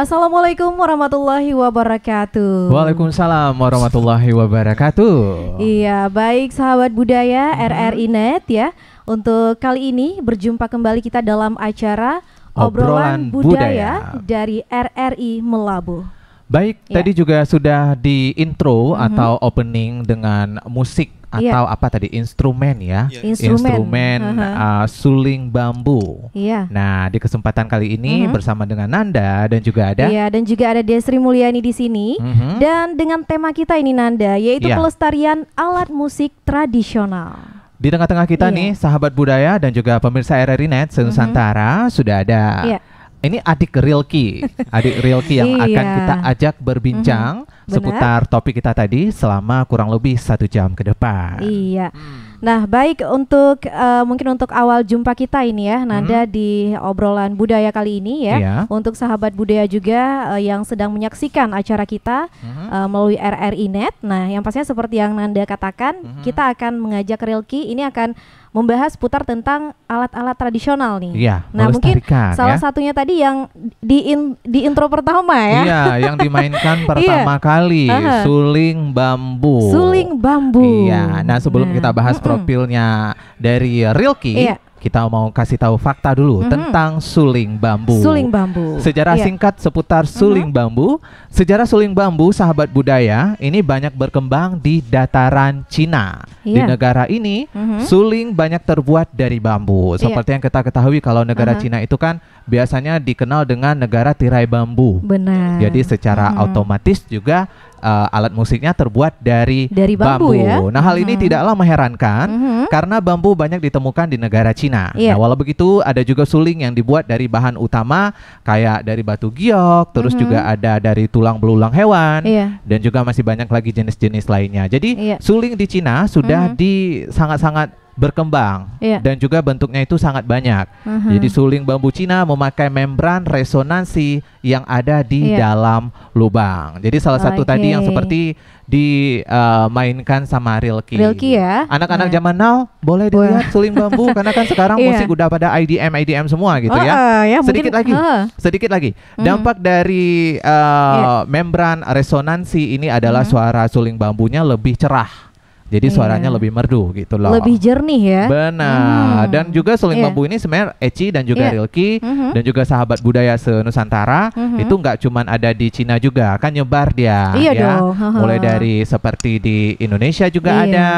Assalamualaikum warahmatullahi wabarakatuh. Waalaikumsalam warahmatullahi wabarakatuh. Iya, baik sahabat budaya RRI mm-hmm. Net ya. Untuk kali ini berjumpa kembali kita dalam acara obrolan, obrolan budaya, budaya dari RRI Melabu. Baik, ya. tadi juga sudah di intro mm -hmm. atau opening dengan musik Iya. atau yeah. apa tadi instrumen ya yeah. instrumen, instrumen uh-huh. uh, suling bambu. Yeah. Nah di kesempatan kali ini uh-huh. bersama dengan Nanda dan juga ada Iya yeah, dan juga ada Desri Mulyani di sini uh-huh. dan dengan tema kita ini Nanda yaitu yeah. pelestarian alat musik tradisional. Di tengah-tengah kita yeah. nih, sahabat budaya dan juga pemirsa RRI Net Senusantara mhm. uh -huh. sudah ada. Yeah. Ini adik Rilki, adik Rilki yang iya. akan kita ajak berbincang mm Benar. seputar topik kita tadi selama kurang lebih satu jam ke depan. Iya. Hmm. Nah, baik untuk uh, mungkin untuk awal jumpa kita ini ya, Nanda hmm. di obrolan budaya kali ini ya. Iya. Untuk sahabat budaya juga uh, yang sedang menyaksikan acara kita hmm. uh, melalui RRI Net. Nah, yang pastinya seperti yang Nanda katakan, hmm. kita akan mengajak Rilki ini akan membahas putar tentang alat-alat tradisional nih. Iya. Nah, mungkin salah ya. satunya tadi yang di in, di intro pertama ya. Iya, yang dimainkan pertama iya. kali, uh -huh. suling bambu. Suling bambu. Iya. Nah, sebelum nah. kita bahas Hmm. profilnya dari Rilki. Iya. Kita mau kasih tahu fakta dulu mm -hmm. tentang suling bambu. Suling bambu. Sejarah iya. singkat seputar suling mm -hmm. bambu. Sejarah suling bambu sahabat budaya ini banyak berkembang di dataran Cina. Iya. Di negara ini mm -hmm. suling banyak terbuat dari bambu. Iya. Seperti iya. yang kita ketahui kalau negara mm -hmm. Cina itu kan biasanya dikenal dengan negara tirai bambu. Benar. Jadi secara mm -hmm. otomatis juga uh, alat musiknya terbuat dari, dari bambu. bambu. Ya? Nah hal ini mm-hmm. tidaklah mengherankan hmm. karena bambu banyak ditemukan di negara Cina. Yeah. Nah iya. walau begitu ada juga suling yang dibuat dari bahan utama kayak dari batu giok, terus hmm. juga ada dari tulang belulang hewan yeah. dan juga masih banyak lagi jenis-jenis lainnya. Jadi yeah. suling di Cina sudah hmm. di sangat-sangat berkembang yeah. dan juga bentuknya itu sangat banyak. Uh-huh. Jadi suling bambu Cina memakai membran resonansi yang ada di yeah. dalam lubang. Jadi salah satu okay. tadi yang seperti dimainkan uh, sama Rilki. Rilki ya. Anak-anak yeah. zaman now boleh dilihat suling bambu karena kan sekarang yeah. musik udah pada IDM IDM semua gitu oh, ya. Uh, ya. Sedikit mungkin, lagi. Uh. Sedikit lagi. Mm. Dampak dari uh, eh, yeah. membran resonansi ini adalah mm. suara suling bambunya lebih cerah. Jadi yeah. suaranya lebih merdu gitu loh. Lebih jernih ya. Benar. Hmm. Dan juga Suling yeah. Bambu ini sebenarnya Eci dan juga yeah. Rilki mm-hmm. dan juga sahabat budaya Nusantara mm-hmm. itu nggak cuma ada di Cina juga, kan nyebar dia iya ya. Dong. Mulai dari seperti di Indonesia juga iya. ada,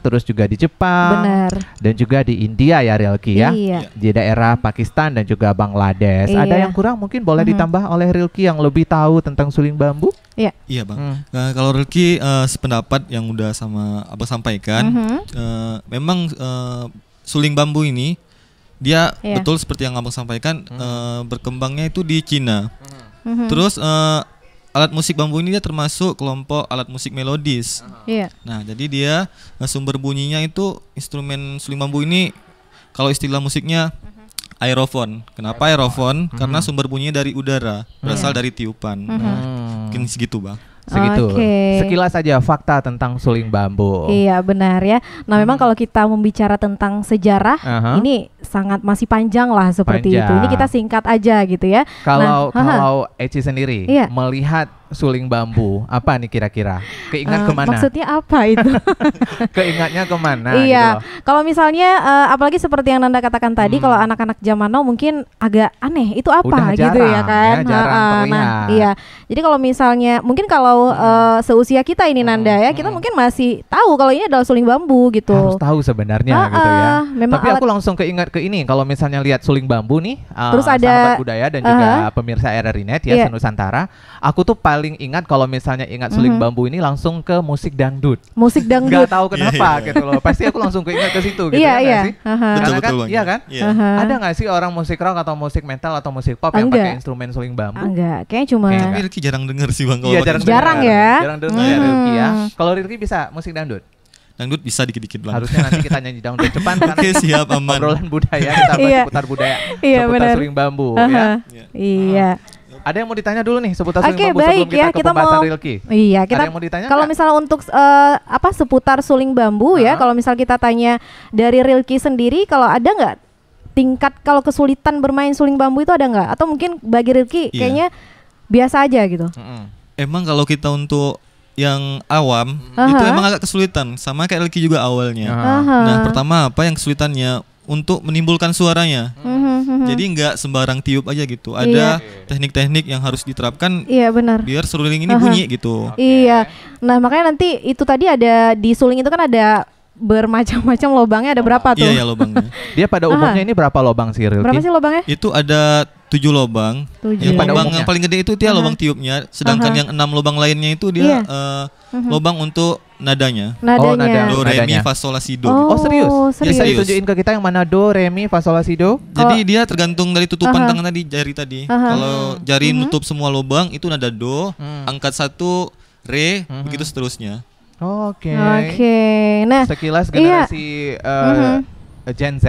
terus juga di Jepang. Benar. Dan juga di India ya Rilki ya. Iya. Di daerah Pakistan dan juga Bangladesh. Iya. Ada yang kurang mungkin boleh mm-hmm. ditambah oleh Rilki yang lebih tahu tentang Suling Bambu? Iya. Iya, Bang. Hmm. Nah, kalau Rilki uh, sependapat yang udah sama Bapak sampaikan, mm -hmm. uh, memang uh, suling bambu ini dia yeah. betul seperti yang Abang sampaikan mm -hmm. uh, berkembangnya itu di Cina. Mm -hmm. Terus uh, alat musik bambu ini dia termasuk kelompok alat musik melodis. Uh -huh. Iya. Nah, jadi dia uh, sumber bunyinya itu instrumen suling bambu ini kalau istilah musiknya mhm. aerofon. Kenapa aerofon? aerofon? Karena mhm. sumber bunyinya dari udara, berasal iya. dari tiupan. Mhm. Nah, mungkin segitu, Bang. Segitu. Okay. Sekilas aja fakta tentang suling bambu. Iya, benar ya. Nah, memang hmm. kalau kita membicara tentang sejarah, uh -huh. ini sangat masih panjang lah seperti panjang. itu. Ini kita singkat aja gitu ya. Kalau nah, kalau Eci sendiri iya. melihat suling bambu. Apa nih kira-kira? Keingat uh, kemana? Maksudnya apa itu? Keingatnya kemana? Gitu iya. Gitu kalau misalnya uh, apalagi seperti yang Nanda katakan tadi, hmm. kalau anak-anak zaman now mungkin agak aneh. Itu apa Udah gitu ya jarang, ya kan? Ya, jarang nah, uh, nah, iya. Jadi kalau misalnya mungkin kalau uh, seusia kita ini Nanda ya, kita hmm. mungkin masih tahu kalau ini adalah suling bambu gitu. Harus tahu sebenarnya uh, gitu ya. Memang Tapi aku langsung keingat ke ini. Kalau misalnya lihat suling bambu nih, uh, terus ada budaya dan uh -huh. juga pemirsa era Rinet ya, yeah. Iya. Nusantara Aku tuh paling paling ingat kalau misalnya ingat suling mm -hmm. bambu ini langsung ke musik dangdut. Musik dangdut. Gak tahu iya, kenapa iya, iya. gitu loh. Pasti aku langsung keinget ke situ gitu yeah, kan yeah. sih? Uh-huh. Betul, betul, kan, iya kan? Yeah. Uh-huh. Ada nggak sih orang musik rock atau musik metal atau musik pop Enggak. yang pakai instrumen suling bambu? Enggak, kayaknya cuma Kayaknya jarang denger sih Bang kalau iya, jarang, jarang ya. Jarang denger ya, hmm. ya Kalau Rirki bisa musik dangdut? dangdut bisa dikit-dikit lah. Harusnya nanti kita nyanyi dangdut depan karena Oke, siap aman. Obrolan budaya kita bahas seputar budaya. Iya, seputar suling bambu uh ya. Iya. Ada yang mau ditanya dulu nih seputar suling okay, bambu baik, sebelum ya, kita ya, ke kita pembahasan mau, Iya, kita ada yang mau ditanya. Kalau misalnya untuk uh, apa seputar suling bambu uh-huh. ya, kalau misal kita tanya dari Rilki sendiri kalau ada nggak tingkat kalau kesulitan bermain suling bambu itu ada nggak? Atau mungkin bagi Rilki yeah. kayaknya biasa aja gitu. Mm-hmm. Emang kalau kita untuk yang awam uh-huh. itu emang agak kesulitan sama kayak Rilki juga awalnya. Uh-huh. Nah, pertama apa yang kesulitannya untuk menimbulkan suaranya. Mm-hmm. Jadi nggak sembarang tiup aja gitu. Ada iya. teknik-teknik yang harus diterapkan. Iya benar. Biar seruling ini uh-huh. bunyi gitu. Okay. Iya. Nah makanya nanti itu tadi ada di suling itu kan ada bermacam-macam lobangnya ada berapa iya, tuh? Iya, iya lobangnya. Dia pada umumnya uh-huh. ini berapa lobang sih Rilky? Berapa sih lobangnya? Itu ada tujuh lobang. Tujuh. Yang lobang yang paling gede itu dia ya, uh -huh. lobang tiupnya, sedangkan uh -huh. yang enam lobang lainnya itu dia yeah. Iya. uh, mhm. uh -huh. lobang untuk nadanya. Nadanya. Oh, nada. Do re mi fa sol la si do. Oh, oh serius? serius. Bisa ya, ditunjukin ke kita yang mana do re mi fa sol la si do? Jadi oh. dia tergantung dari tutupan uh -huh. tangan tadi jari tadi. Uh -huh. Kalau jari uh mhm. -huh. nutup semua lobang itu nada do, uh-huh. angkat satu re, uh mhm. -huh. begitu seterusnya. Oke. Okay. Oke. Okay. Nah, sekilas iya. generasi iya. uh, eh, uh -huh. Gen Z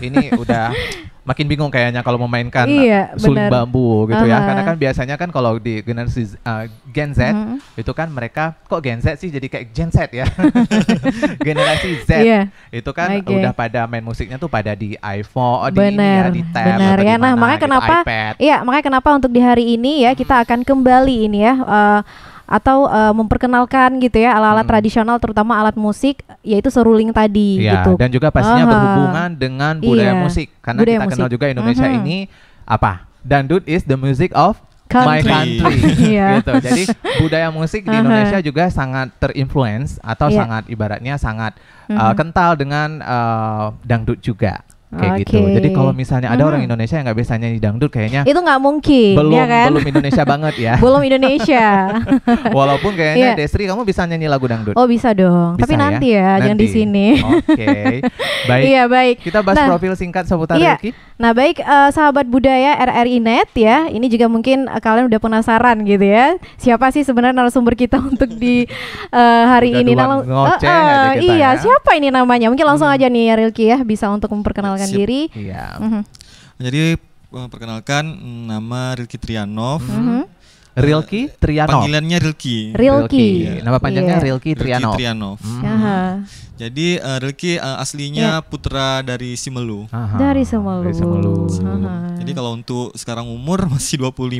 ini udah makin bingung kayaknya kalau memainkan iya, suling bener. bambu gitu uh -huh. ya karena kan biasanya kan kalau di generasi uh, Gen Z uh eh, -huh. Mhm. itu kan mereka kok Gen Z sih jadi kayak Gen Z ya generasi Z yeah. itu kan okay. udah pada main musiknya tuh pada di iPhone oh, di ini ya di tab bener, atau ya. nah makanya gitu, kenapa iPad. Iya, makanya kenapa untuk di hari ini ya kita mhm. akan kembali ini ya uh, atau uh, memperkenalkan gitu ya alat-alat hmm. tradisional terutama alat musik yaitu seruling tadi ya, gitu. dan juga pastinya uh -huh. berhubungan dengan iya, budaya iya. musik karena budaya kita musik. kenal juga Indonesia uh -huh. ini apa? Dangdut is the music of country. my country iya. gitu. Jadi budaya musik di Indonesia juga sangat terinfluence atau yeah. sangat ibaratnya sangat uh, uh kental dengan uh, dangdut juga kayak okay. gitu. Jadi kalau misalnya ada mm. orang hmm. Indonesia yang nggak bisa nyanyi dangdut kayaknya itu nggak mungkin belum ya kan? belum Indonesia banget ya. belum Indonesia. Walaupun kayaknya yeah. Desri kamu bisa nyanyi lagu dangdut. Oh bisa dong. Bisa Tapi ya? nanti ya, nanti. jangan di sini. Oke. Okay. Baik. Iya baik. Kita bahas nah, profil singkat seputar yeah. Ruki. Nah baik uh, sahabat budaya RRI Net ya. Ini juga mungkin eh, kalian udah penasaran gitu ya. Siapa sih sebenarnya narasumber kita untuk di uh, hari udah ini? Nah, uh, uh, iya ya. siapa ini namanya? Mungkin langsung hmm. aja nih ya, Rilki ya bisa untuk memperkenalkan perkenalkan Sip. diri. Iya. Mm -hmm. Jadi eh, perkenalkan nama Rilki Trianov. Mm -hmm. Rilki Trianov. Panggilannya Rilki. Rilki. Rilky. Ya. Nama panjangnya yeah. Rilki Trianov. Rilky Trianov. Mm -hmm. Aha. Jadi uh, eh, Rilki uh, eh, aslinya yeah. putra dari Simelu. Aha, dari Simelu. Dari Simelu. Jadi kalau untuk sekarang umur masih 25. Oke.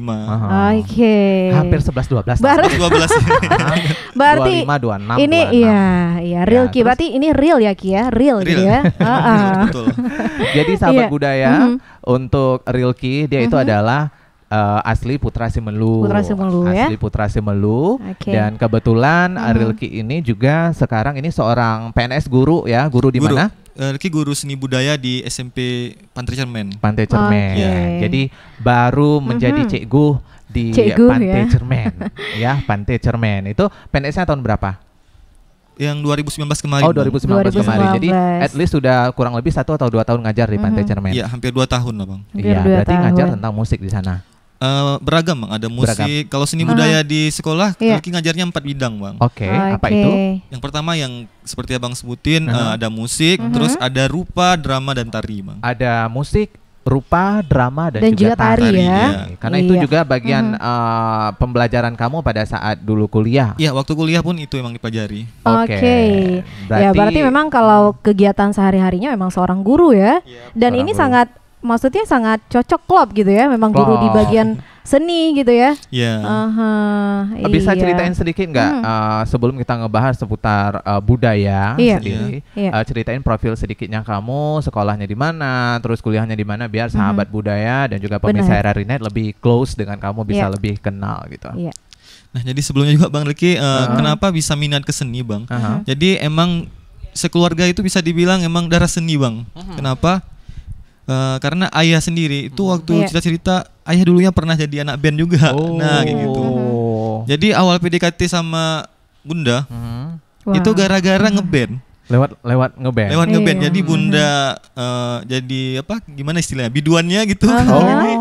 Okay. Hampir 11 12. Bar 12. berarti 25 26. Ini 26. iya, iya Rilki. Ya, berarti ini real ya Ki ya, real, gitu real. gitu ya. Heeh. Jadi sahabat yeah. budaya mm -hmm. untuk Rilki dia mm -hmm. itu mhm. adalah uh, asli Putra Simelu. Putra Simelu asli ya. Asli Putra Simelu. Okay. Dan kebetulan hmm. Rilki ini juga sekarang ini seorang PNS guru ya, guru di mana? Eh, Rilki guru seni budaya di SMP Pantai Cermen. Pantai Cermen. Okay. Ya. Jadi baru hmm. menjadi mm -hmm. cikgu di cikgu, Pantai ya. Cermen ya, Pantai Cermen. Itu PNS-nya tahun berapa? yang 2019 kemarin. Oh 2019, 2019 kemarin. Jadi at least sudah kurang lebih satu atau dua tahun ngajar di Pantai mm -hmm. Cermin. Iya hampir dua tahun lah bang. Iya berarti tahun. ngajar tentang musik di sana. Eh, beragam bang ada musik beragam. kalau seni budaya di sekolah yeah. Iya. ngajarnya empat bidang bang oke okay. Ah, okay. apa itu yang pertama yang seperti abang sebutin uh -huh. uh, ada musik uh -huh. terus ada rupa drama dan tari bang ada musik rupa, drama dan, dan juga, juga tari, tari ya. ya. Karena iya. itu juga bagian mm -hmm. uh, pembelajaran kamu pada saat dulu kuliah. Iya, waktu kuliah pun itu emang dipelajari. Oke. Okay. Okay. ya, berarti memang kalau kegiatan sehari-harinya memang seorang guru ya. Iya, dan ini guru. sangat maksudnya sangat cocok klub gitu ya memang guru di bagian seni gitu ya. Yeah. Iya. Uh-huh, eh, Bisa iya. ceritain sedikit nggak hmm. uh, sebelum kita ngebahas seputar uh, budaya yeah. sendiri, yeah. Iya. Uh, iya. ceritain profil sedikitnya kamu, sekolahnya di mana, terus kuliahnya di mana biar mhm. sahabat hmm. budaya dan juga pemirsa era Rinet lebih close dengan kamu bisa yeah. lebih kenal gitu. Iya. Yeah. Nah, jadi sebelumnya juga Bang Riki, uh, uh-huh. kenapa bisa minat ke seni, Bang? Uh-huh. Jadi emang sekeluarga itu bisa dibilang emang darah seni, Bang. Uh-huh. Kenapa? Uh, karena ayah sendiri itu hmm. waktu iya. cerita-cerita ayah dulunya pernah jadi anak band juga. Oh. Nah, kayak gitu. Oh. Jadi awal PDKT sama Bunda hmm. wow. itu gara-gara ngeband. Lewat lewat ngeband. Lewat ngeband. Iya. Jadi hmm. Bunda uh, jadi apa gimana istilahnya? Biduannya gitu. Oh. oh.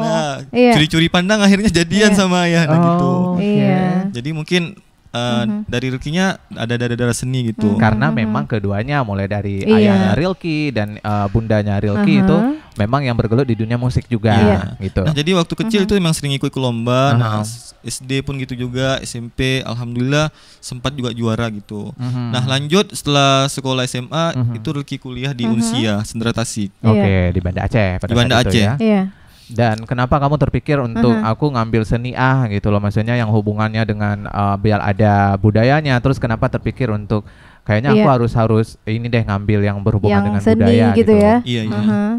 Nah, iya. curi-curi pandang akhirnya jadian iya. sama ayah nah, gitu. oh, gitu. Iya. Jadi mungkin Uh, mm-hmm. dari Rilkinya ada dari darah seni gitu. Mm-hmm. Karena mhm. memang keduanya mulai dari yeah. ayahnya Rilki dan uh, bundanya Rilki uh-huh. itu memang yang bergelut di dunia musik juga yeah. gitu. Nah, jadi waktu kecil uh-huh. itu memang sering ikut lomba. Nah, uh-huh. Nah, SD pun gitu juga, SMP alhamdulillah sempat juga juara gitu. Uh-huh. Nah, lanjut setelah sekolah SMA uh-huh. Mhm. itu Rilki kuliah di uh-huh. Unsia Sendera Tasik. Oke, okay, iya. di Banda Aceh pada Di Banda Aceh. ya. Yeah. Dan kenapa kamu terpikir untuk uh mm-hmm. -huh. aku ngambil seni ah gitu loh maksudnya yang hubungannya dengan uh, biar ada budayanya terus kenapa terpikir untuk kayaknya yeah. aku iya. harus harus ini deh ngambil yang berhubungan yang dengan seni budaya gitu, gitu ya. Iya iya. Uh mm-hmm. -huh.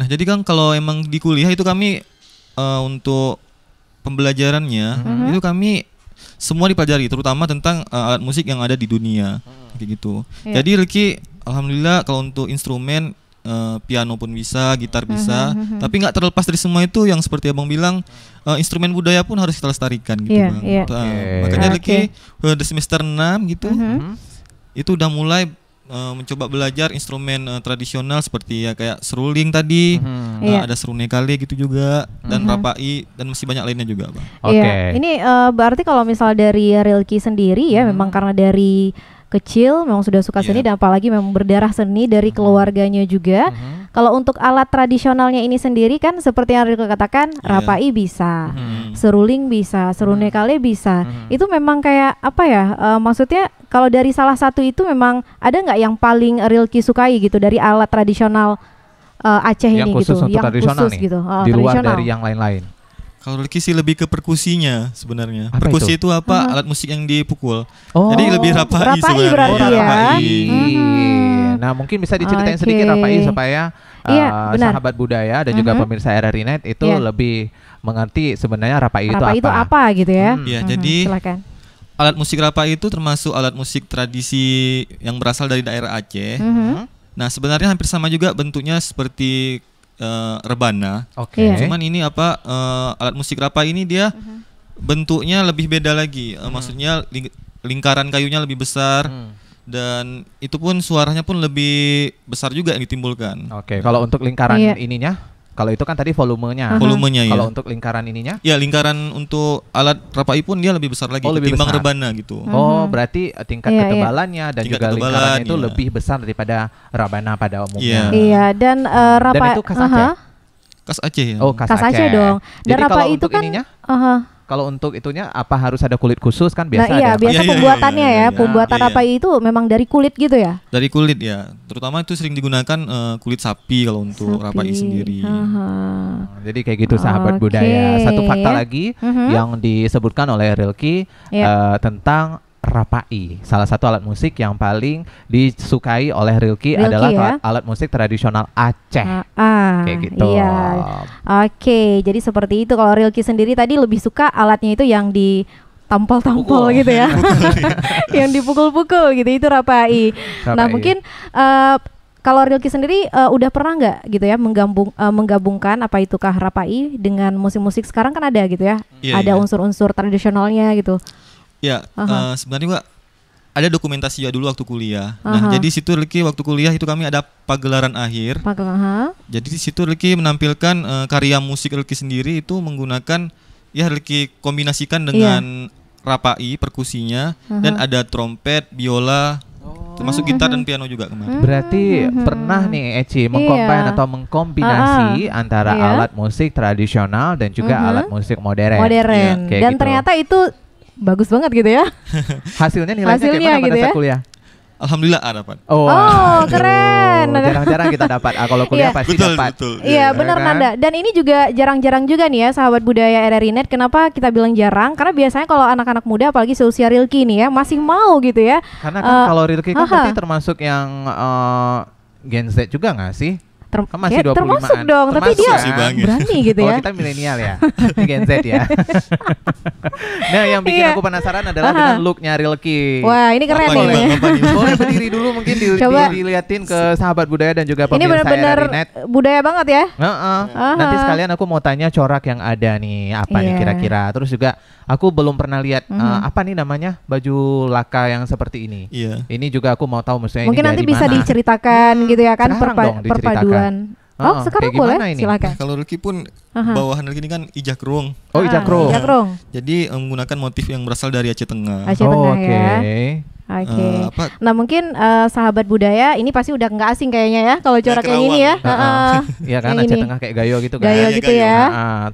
Nah, jadi kan kalau emang di kuliah itu kami uh, untuk pembelajarannya uh mm-hmm. -huh. itu kami semua dipelajari terutama tentang uh, alat musik yang ada di dunia uh -huh. kayak gitu. Yeah. Jadi Ricky alhamdulillah kalau untuk instrumen Eh, piano pun bisa, gitar mm-hmm, bisa, mm-hmm. tapi nggak terlepas dari semua itu yang seperti abang bilang uh, instrumen budaya pun harus kita lestarikan gitu yeah, bang. Yeah. Iya. okay. Makanya lagi okay. Eh, di semester 6 gitu, mm-hmm. mm-hmm. itu udah mulai mencoba belajar instrumen uh, tradisional seperti ya kayak seruling tadi, mm hmm. uh, yeah. Iya. ada serune kali gitu juga dan mm hmm. rapai dan masih banyak lainnya juga, Bang. Iya. Oke. Okay. Yeah. Ini uh, berarti kalau misal dari Rilki sendiri ya mm hmm. memang karena dari kecil memang sudah suka seni yeah. dan apalagi memang berdarah seni dari mhm. keluarganya juga. Mm-hmm. Kalau untuk alat tradisionalnya ini sendiri kan seperti yang Rico katakan yeah. rapai bisa, mm-hmm. seruling bisa, serunekale bisa. Mm-hmm. Itu memang kayak apa ya? Uh, maksudnya kalau dari salah satu itu memang ada nggak yang paling Rilki sukai gitu dari alat tradisional uh, Aceh yang ini gitu, yang tradisional khusus nih, gitu, uh, di luar dari yang lain-lain. Kalau Ricky sih lebih ke perkusinya sebenarnya. Perkusi itu, itu apa? Hmm. Alat musik yang dipukul. Oh, Jadi lebih rapai, rapai sebenarnya. Berarti ya. Hmm. Nah, mungkin bisa diceritain okay. sedikit rapai ya, supaya Iya, uh, sahabat budaya dan uh -huh. juga mm-hmm. pemirsa era Net itu yeah. lebih mengerti sebenarnya rapai, rapai itu apa. itu apa gitu ya. Hmm. Ya, uh jadi Silahkan. Alat musik rapai itu termasuk alat musik tradisi yang berasal dari daerah Aceh. Uh mm-hmm. -huh. Nah, sebenarnya hampir sama juga bentuknya seperti uh, rebana. Oke. Okay. Cuman ini apa uh, alat musik rapa ini dia uh-huh. bentuknya lebih beda lagi. Uh, hmm. Maksudnya ling- lingkaran kayunya lebih besar. Hmm. Dan itu pun suaranya pun lebih besar juga yang ditimbulkan. Oke, okay. kalau untuk lingkaran iya. ininya kalau itu kan tadi volumenya. Volumenya ya. Kalau untuk lingkaran ininya? Ya, lingkaran untuk alat rapai pun dia lebih besar lagi oh, lebih ketimbang besar. rebana gitu. Oh, berarti eh, tingkat yeah, iya. ketebalannya dan tingkat juga ketebalan, lingkaran itu yeah. lebih besar daripada rabana pada umumnya. Iya, yeah. yeah, dan uh, rapai dan itu Aceh. uh -huh. Kas Aceh ya. Oh, kas, kas Aceh. Aceh dong. Dan Jadi rapai itu kan ininya? Uh -huh kalau untuk itunya apa harus ada kulit khusus kan biasa nah, iya, ada. biasa iya, iya, iya, pembuatannya ya, pembuatan apa itu memang dari kulit gitu ya? Dari kulit ya. Terutama itu sering digunakan uh, kulit sapi kalau untuk sapi. rapai sendiri. Aha. Hmm, jadi kayak gitu sahabat okay. budaya. Satu fakta lagi uh mhm. -huh. yang disebutkan oleh Rilki yeah. uh, tentang rapai. Salah satu alat musik yang paling disukai oleh Rilki, Rilki adalah ya? alat musik tradisional Aceh. Ah, ah, Kayak gitu. Iya. Oke, jadi seperti itu. Kalau Rilki sendiri tadi lebih suka alatnya itu yang di tampol-tampol gitu ya. yang dipukul-pukul gitu itu rapai. rapai. Nah, mungkin uh, kalau Rilki sendiri uh, udah pernah nggak gitu ya menggabung uh, menggabungkan apa itu kah rapai dengan musik-musik sekarang kan ada gitu ya. Yeah, ada iya. unsur-unsur yeah. tradisionalnya gitu. Ya, uh -huh. uh, sebenarnya gua ada dokumentasi juga dulu waktu kuliah. Uh -huh. Nah, jadi situ Ricky waktu kuliah itu kami ada pagelaran akhir. Pagelaran. Uh -huh. Jadi di situ Ricky menampilkan uh, karya musik Ricky sendiri itu menggunakan ya Ricky kombinasikan iya. dengan yeah. rapai perkusinya uh -huh. dan ada trompet, biola, oh. termasuk gitar dan piano juga kemarin. Hmm. Berarti pernah nih Eci mengkompan iya. atau mengkombinasi uh, huh antara iya. alat musik tradisional dan juga uh -huh. alat musik modern. Modern. Ya, dan gitu. ternyata itu bagus banget gitu ya. Hasilnya nilainya Hasilnya kayak gitu pada ya? kuliah? Alhamdulillah A ah, dapat. Oh, oh keren. Jarang-jarang kita dapat ah kalau kuliah iya. pasti betul, dapat. Betul. Iya, iya, benar kan? Nanda. Dan ini juga jarang-jarang juga nih ya sahabat budaya RRI Net. Kenapa kita bilang jarang? Karena biasanya kalau anak-anak muda apalagi seusia Rilki nih ya masih mau gitu ya. Karena kan uh, kalau Rilki kan berarti termasuk yang uh, Gen Z juga nggak sih? Ter kan masih ya, 25 termasuk dong, termasuk tapi dia masih berani gitu ya. Oh, kita milenial ya. Gen Z ya. nah, yang bikin yeah. aku penasaran adalah Aha. dengan looknya Rilky. Wah, ini keren nih. Ya. Boleh berdiri dulu mungkin di, Coba. Di, diliatin ke sahabat budaya dan juga pemirsa Ini benar-benar budaya banget ya. Uh -uh. -huh. Nanti sekalian aku mau tanya corak yang ada nih, apa yeah. nih iya. kira-kira. Terus juga Aku belum pernah lihat mm -hmm. uh, apa nih namanya baju laka yang seperti ini. Iya. Yeah. Ini juga aku mau tahu maksudnya Mungkin ini nanti bisa diceritakan hmm. gitu ya kan perpa dong, perpaduan. Eh, oh, oh sekarang boleh ini? silakan. kalau Ricky pun bawahan Ricky ini kan ijak ruang. Oh, ijak ah, ruang. Ijak ruang. Jadi eh, menggunakan motif yang berasal dari Aceh Tengah. Aceh oh, Tengah okay. ya. Oke. Okay. Uh, eh, Nah mungkin uh, sahabat budaya ini pasti udah nggak asing kayaknya ya kalau corak kayak ini ya. Iya uh, ya kan Aceh Tengah kayak gayo gitu kan. Gayo iya, gitu ya. ya.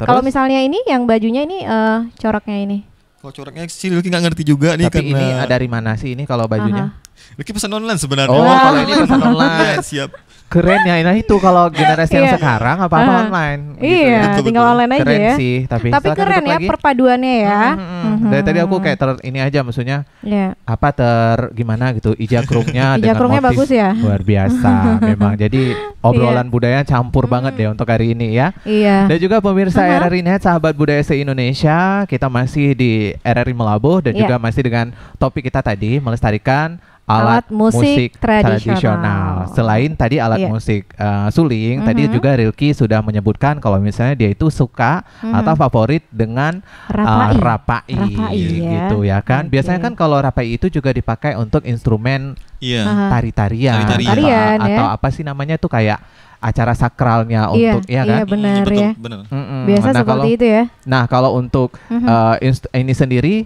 Uh, kalau misalnya ini yang bajunya ini uh, coraknya ini. Kalau coraknya sih Lucky nggak ngerti juga nih Tapi Tapi ini dari mana sih ini kalau bajunya? Uh -huh. Lucky pesan online sebenarnya. Oh, oh kalau ini pesan online. siap keren ya nah itu kalau generasi yang iya. sekarang apa apa uh, online gitu iya gitu tinggal betul. online aja ya sih tapi, tapi keren ya lagi. perpaduannya ya mm -hmm. Mm -hmm. dari tadi aku kayak ter ini aja maksudnya yeah. apa ter gimana gitu ija ijakrungnya bagus ya luar biasa memang jadi iya. obrolan yeah. budaya campur mm -hmm. banget deh untuk hari ini ya iya yeah. dan juga pemirsa uh -huh. RRI Net sahabat budaya se Indonesia kita masih di RRI Melabuh dan yeah. juga masih dengan topik kita tadi melestarikan alat, alat musik, musik tradisional. tradisional. Selain tadi alat yeah. musik uh, suling, mm -hmm. tadi mm-hmm. juga Rilki sudah menyebutkan kalau misalnya dia itu suka mm -hmm. atau favorit dengan rapai, uh, eh, rapai, rapai ya. gitu ya kan. Okay. Biasanya kan kalau rapai itu juga dipakai untuk instrumen yeah. Iya. tari-tarian, tari -tari ya. atau apa sih namanya tuh kayak acara sakralnya iya, untuk ya iya, ya kan? Iya benar mm, betul, ya. Bener. Mm -mm. Biasa nah, seperti kalau, itu ya. Nah kalau untuk mm -hmm. uh, ini sendiri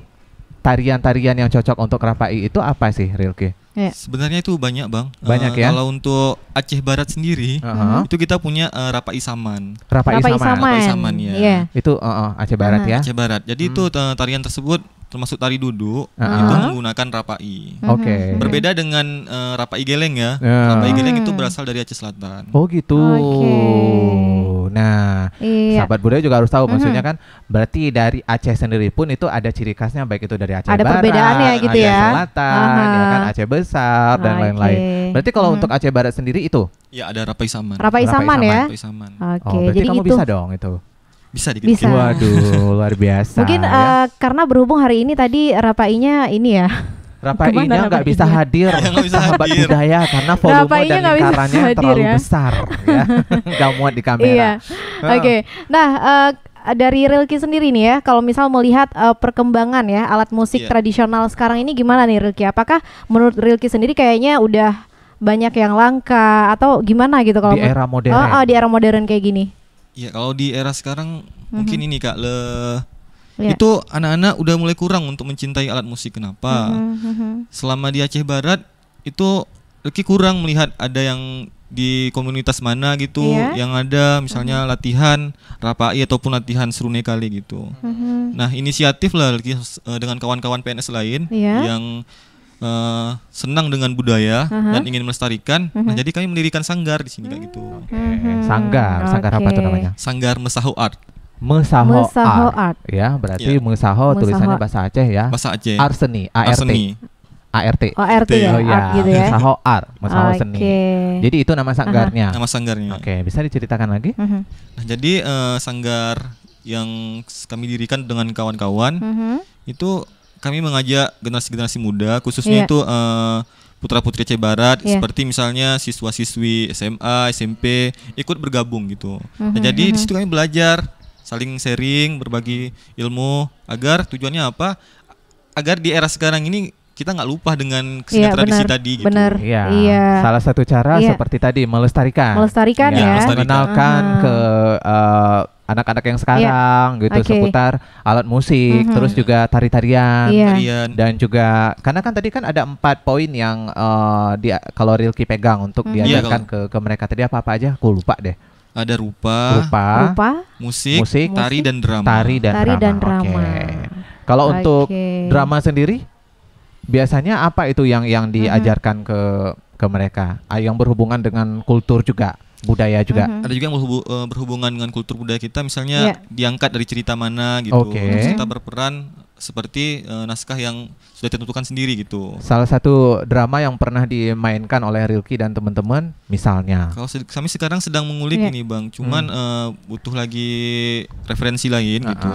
tarian-tarian yang cocok untuk Rapai itu apa sih Rilke? Ya. Sebenarnya itu banyak bang. Banyak uh, ya. Kalau untuk Aceh Barat sendiri, uh-huh. itu kita punya uh, Rapai Saman. Rapai, Rapai Saman. Rapai Saman ya. Yeah. Itu uh, uh, Aceh Barat uh-huh. ya. Aceh Barat. Jadi hmm. itu eh, tarian tersebut termasuk tari duduk uh-huh. itu menggunakan Rapai. Uh-huh. Oke. Okay. Berbeda dengan uh, Rapai Geleng ya. Uh. Rapai Geleng itu berasal dari Aceh Selatan. Oh gitu. Okay. Nah, iya. sahabat budaya juga harus tahu mm-hmm. maksudnya kan berarti dari Aceh sendiri pun itu ada ciri khasnya baik itu dari Aceh ada Barat, perbedaannya gitu Aceh ya. Selatan, ya kan Aceh besar dan lain lain-lain. Berarti kalau mm-hmm. untuk Aceh Barat sendiri itu? Ya ada Rapai Saman. Rapai, Rapai Saman ya. Rapai Saman. Oke, okay, oh, jadi kamu itu. bisa dong itu bisa dikit bisa. Waduh, luar biasa. Mungkin ya. uh, karena berhubung hari ini tadi rapainya ini ya. Rapainya nggak bisa hadir sahabat budaya karena volume dan lingkarannya terlalu ya? besar ya. Gak muat di kamera. Iya. Oke. Okay. Nah, uh, dari Rilki sendiri nih ya, kalau misal melihat uh, perkembangan ya alat musik yeah. tradisional sekarang ini gimana nih Rilki? Apakah menurut Rilki sendiri kayaknya udah banyak yang langka atau gimana gitu kalau di era modern? Oh, oh, di era modern kayak gini. Iya, kalau di era sekarang mm -hmm. mungkin ini Kak le yeah. itu anak-anak udah mulai kurang untuk mencintai alat musik kenapa mm -hmm. selama di Aceh Barat itu lebih kurang melihat ada yang di komunitas mana gitu yeah. yang ada misalnya mm-hmm. latihan rapai ataupun latihan serune kali gitu. Mm-hmm. Nah, inisiatif lah eh, dengan kawan-kawan PNS lain yeah. yang uh, senang dengan budaya uh-huh. dan ingin melestarikan. Uh-huh. Nah, mhm. jadi kami mendirikan sanggar di sini uh kayak gitu. Okay. Mhm. Sanggar, sanggar okay. apa itu namanya? Sanggar Mesahu Art. Mesaho, Mesaho Art. Art. Ya, berarti yeah. Mesaho, Mesaho tulisannya bahasa Aceh ya. Bahasa Aceh. Art seni, ART. Arseni. ART. Oh, ART ya. Oh, ya. Art gitu ya. Mesaho Art, Mesaho okay. Ah, seni. Jadi itu nama sanggarnya. Uh -huh. Nama sanggarnya. Oke, okay, bisa diceritakan lagi? Uh mm-hmm. -huh. Nah, jadi uh, sanggar yang kami dirikan dengan kawan-kawan uh mm-hmm. -huh. itu kami mengajak generasi-generasi muda khususnya yeah. itu uh, putra-putri Aceh Barat yeah. seperti misalnya siswa-siswi SMA, SMP ikut bergabung gitu. Uh -huh. Nah, mm-hmm, jadi uh -huh. di situ kami belajar saling sharing, berbagi ilmu agar tujuannya apa? Agar di era sekarang ini kita nggak lupa dengan iya, kesenian ya, tradisi benar, tadi gitu. ya, Iya. Salah satu cara ya. seperti tadi melestarikan. Melestarikan iya, ya. ya. Melestarikan. Mengenalkan ah. ke uh, anak-anak yang sekarang yeah. gitu okay. seputar alat musik, mm-hmm. terus juga tari-tarian, yeah. tarian dan juga karena kan tadi kan ada empat poin yang uh, dia kalau Rilki pegang untuk mm-hmm. diajarkan yeah, ke ke mereka tadi apa apa aja, aku lupa deh ada rupa, rupa, rupa musik, musik, tari dan drama. Tari dan tari drama. drama. Oke. Okay. Kalau okay. untuk drama sendiri biasanya apa itu yang yang mhm. diajarkan -hmm. ke ke mereka? Ah, yang berhubungan dengan kultur juga, budaya juga. -hmm. Ada juga yang berhubu eh, berhubungan dengan kultur budaya kita misalnya yeah. diangkat dari cerita mana gitu. Okay. Terus berperan seperti e, naskah yang sudah ditentukan sendiri gitu. Salah satu drama yang pernah dimainkan oleh Rilki dan teman-teman misalnya. Kalau kami sekarang sedang mengulik yeah. ini Bang, cuman hmm. e, butuh lagi referensi lain uh -huh. gitu.